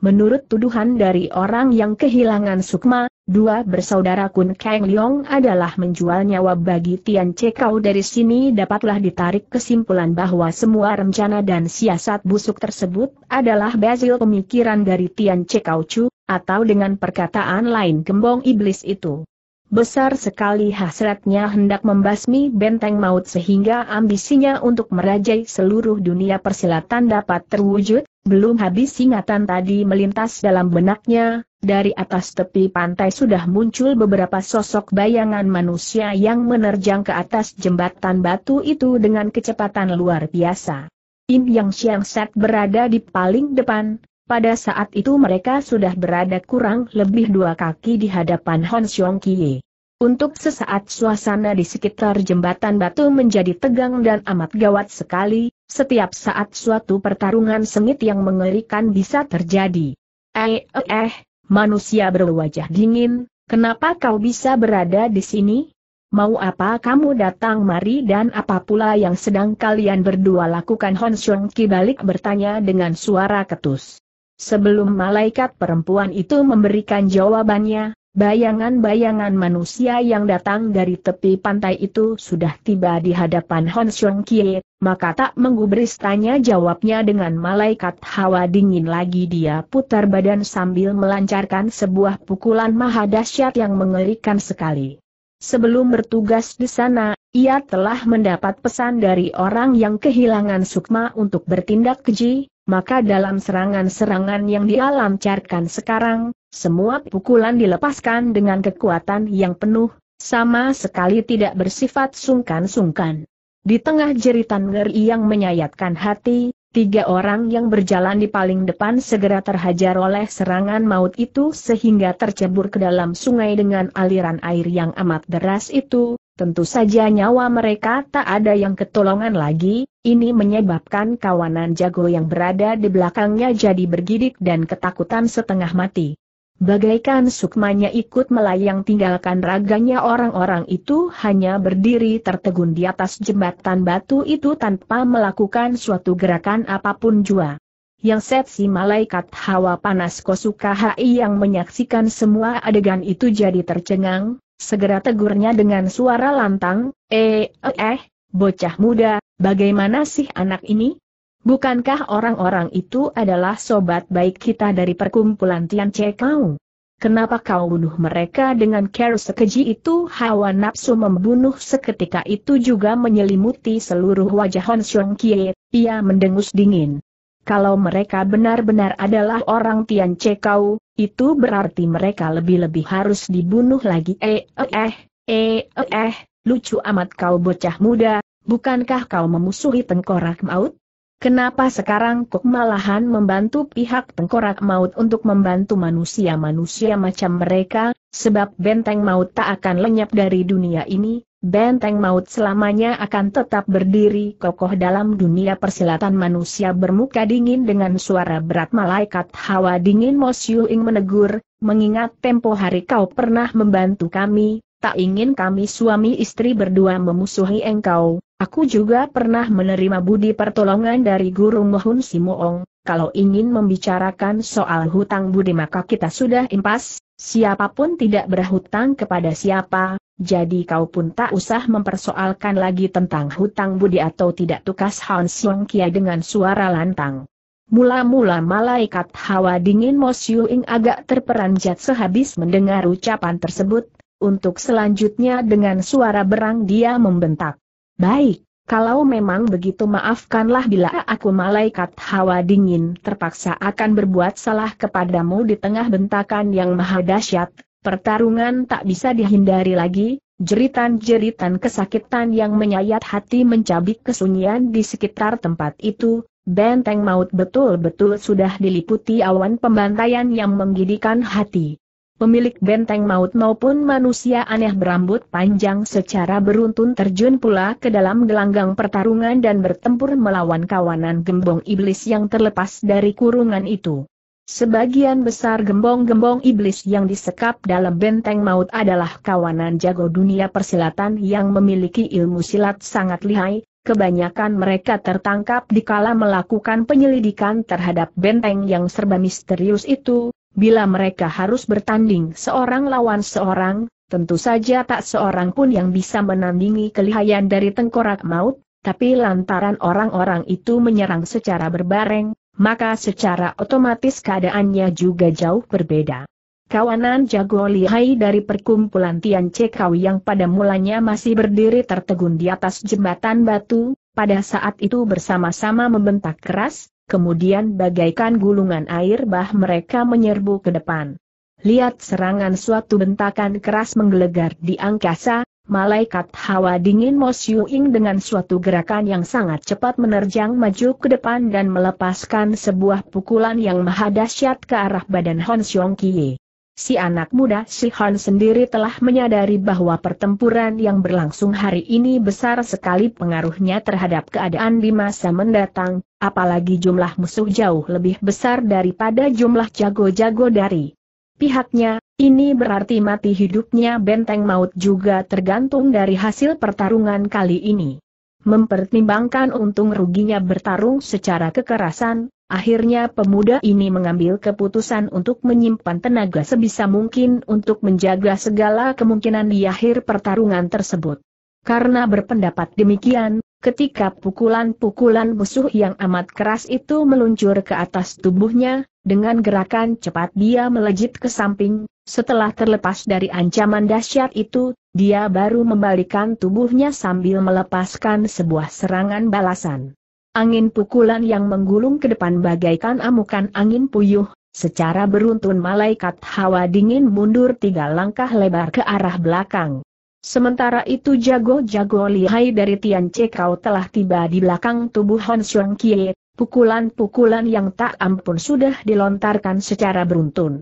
Menurut tuduhan dari orang yang kehilangan Sukma, dua bersaudara Kun Kang Leong adalah menjual nyawa bagi Tian Cekau dari sini dapatlah ditarik kesimpulan bahwa semua rencana dan siasat busuk tersebut adalah basil pemikiran dari Tian Cekau Chu, atau dengan perkataan lain gembong iblis itu. Besar sekali hasratnya hendak membasmi benteng maut sehingga ambisinya untuk merajai seluruh dunia persilatan dapat terwujud, belum habis ingatan tadi melintas dalam benaknya, dari atas tepi pantai sudah muncul beberapa sosok bayangan manusia yang menerjang ke atas jembatan batu itu dengan kecepatan luar biasa. Im Yang Siang Set berada di paling depan, pada saat itu mereka sudah berada kurang lebih dua kaki di hadapan Hon Xiong Kie. Untuk sesaat suasana di sekitar jembatan batu menjadi tegang dan amat gawat sekali, setiap saat suatu pertarungan sengit yang mengerikan bisa terjadi. Eh, eh, eh manusia berwajah dingin, kenapa kau bisa berada di sini? Mau apa kamu datang mari dan apa pula yang sedang kalian berdua lakukan Hon Xiong Ki balik bertanya dengan suara ketus. Sebelum malaikat perempuan itu memberikan jawabannya, bayangan-bayangan manusia yang datang dari tepi pantai itu sudah tiba di hadapan Hon Xiong Kie, maka tak menggubris tanya jawabnya dengan malaikat hawa dingin lagi dia putar badan sambil melancarkan sebuah pukulan maha dahsyat yang mengerikan sekali. Sebelum bertugas di sana, ia telah mendapat pesan dari orang yang kehilangan sukma untuk bertindak keji, maka dalam serangan-serangan yang dialamcarkan sekarang, semua pukulan dilepaskan dengan kekuatan yang penuh, sama sekali tidak bersifat sungkan-sungkan. Di tengah jeritan ngeri yang menyayatkan hati, tiga orang yang berjalan di paling depan segera terhajar oleh serangan maut itu sehingga tercebur ke dalam sungai dengan aliran air yang amat deras itu, Tentu saja nyawa mereka tak ada yang ketolongan lagi, ini menyebabkan kawanan jago yang berada di belakangnya jadi bergidik dan ketakutan setengah mati. Bagaikan sukmanya ikut melayang tinggalkan raganya orang-orang itu hanya berdiri tertegun di atas jembatan batu itu tanpa melakukan suatu gerakan apapun jua. Yang seksi malaikat hawa panas Kosuka Hai yang menyaksikan semua adegan itu jadi tercengang, Segera tegurnya dengan suara lantang, eh, eh, eh, bocah muda, bagaimana sih anak ini? Bukankah orang-orang itu adalah sobat baik kita dari perkumpulan Tian Kau? Kenapa kau bunuh mereka dengan care sekeji itu? Hawa nafsu membunuh seketika itu juga menyelimuti seluruh wajah Hon Xiong Kie, ia mendengus dingin. Kalau mereka benar-benar adalah orang Tian Kau, itu berarti mereka lebih-lebih harus dibunuh lagi. Eh, eh, eh, eh, eh, lucu amat kau bocah muda, bukankah kau memusuhi tengkorak maut? Kenapa sekarang kok malahan membantu pihak tengkorak maut untuk membantu manusia-manusia macam mereka, sebab benteng maut tak akan lenyap dari dunia ini, Benteng maut selamanya akan tetap berdiri kokoh dalam dunia persilatan manusia bermuka dingin dengan suara berat malaikat hawa dingin Mosyu Ing menegur, mengingat tempo hari kau pernah membantu kami, tak ingin kami suami istri berdua memusuhi engkau, aku juga pernah menerima budi pertolongan dari guru Mohun Simoong, kalau ingin membicarakan soal hutang budi maka kita sudah impas, siapapun tidak berhutang kepada siapa, jadi kau pun tak usah mempersoalkan lagi tentang hutang budi atau tidak tukas Han Siong Kia dengan suara lantang. Mula-mula malaikat hawa dingin Mo Ing agak terperanjat sehabis mendengar ucapan tersebut, untuk selanjutnya dengan suara berang dia membentak. Baik, kalau memang begitu maafkanlah bila aku malaikat hawa dingin terpaksa akan berbuat salah kepadamu di tengah bentakan yang maha dahsyat, Pertarungan tak bisa dihindari lagi, jeritan-jeritan kesakitan yang menyayat hati mencabik kesunyian di sekitar tempat itu, benteng maut betul-betul sudah diliputi awan pembantaian yang menggidikan hati. Pemilik benteng maut maupun manusia aneh berambut panjang secara beruntun terjun pula ke dalam gelanggang pertarungan dan bertempur melawan kawanan gembong iblis yang terlepas dari kurungan itu. Sebagian besar gembong-gembong iblis yang disekap dalam benteng maut adalah kawanan jago dunia persilatan yang memiliki ilmu silat sangat lihai, kebanyakan mereka tertangkap dikala melakukan penyelidikan terhadap benteng yang serba misterius itu, bila mereka harus bertanding seorang lawan seorang, tentu saja tak seorang pun yang bisa menandingi kelihayan dari tengkorak maut, tapi lantaran orang-orang itu menyerang secara berbareng, maka secara otomatis keadaannya juga jauh berbeda. Kawanan jago lihai dari perkumpulan Tian Cekau yang pada mulanya masih berdiri tertegun di atas jembatan batu, pada saat itu bersama-sama membentak keras, kemudian bagaikan gulungan air bah mereka menyerbu ke depan. Lihat serangan suatu bentakan keras menggelegar di angkasa, Malaikat hawa dingin Mo Ing dengan suatu gerakan yang sangat cepat menerjang maju ke depan dan melepaskan sebuah pukulan yang maha dahsyat ke arah badan Hon Xiong Kie. Si anak muda Si Han sendiri telah menyadari bahwa pertempuran yang berlangsung hari ini besar sekali pengaruhnya terhadap keadaan di masa mendatang, apalagi jumlah musuh jauh lebih besar daripada jumlah jago-jago dari pihaknya, ini berarti mati hidupnya benteng maut juga tergantung dari hasil pertarungan kali ini. Mempertimbangkan untung ruginya bertarung secara kekerasan, akhirnya pemuda ini mengambil keputusan untuk menyimpan tenaga sebisa mungkin untuk menjaga segala kemungkinan di akhir pertarungan tersebut. Karena berpendapat demikian, ketika pukulan-pukulan musuh yang amat keras itu meluncur ke atas tubuhnya, dengan gerakan cepat dia melejit ke samping, setelah terlepas dari ancaman dahsyat itu, dia baru membalikan tubuhnya sambil melepaskan sebuah serangan balasan. Angin pukulan yang menggulung ke depan bagaikan amukan angin puyuh, secara beruntun malaikat hawa dingin mundur tiga langkah lebar ke arah belakang. Sementara itu jago-jago lihai dari Tian Cekau telah tiba di belakang tubuh Hon Xiong Kie, pukulan-pukulan yang tak ampun sudah dilontarkan secara beruntun.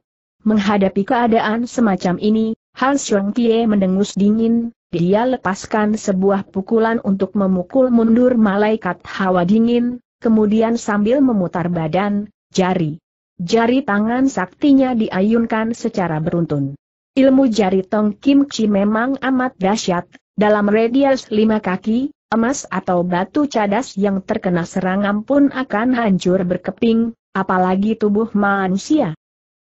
Menghadapi keadaan semacam ini, Hans Tie mendengus dingin, dia lepaskan sebuah pukulan untuk memukul mundur malaikat hawa dingin, kemudian sambil memutar badan, jari. Jari tangan saktinya diayunkan secara beruntun. Ilmu jari Tong Kim Chi memang amat dahsyat, dalam radius lima kaki, emas atau batu cadas yang terkena serangan pun akan hancur berkeping, apalagi tubuh manusia.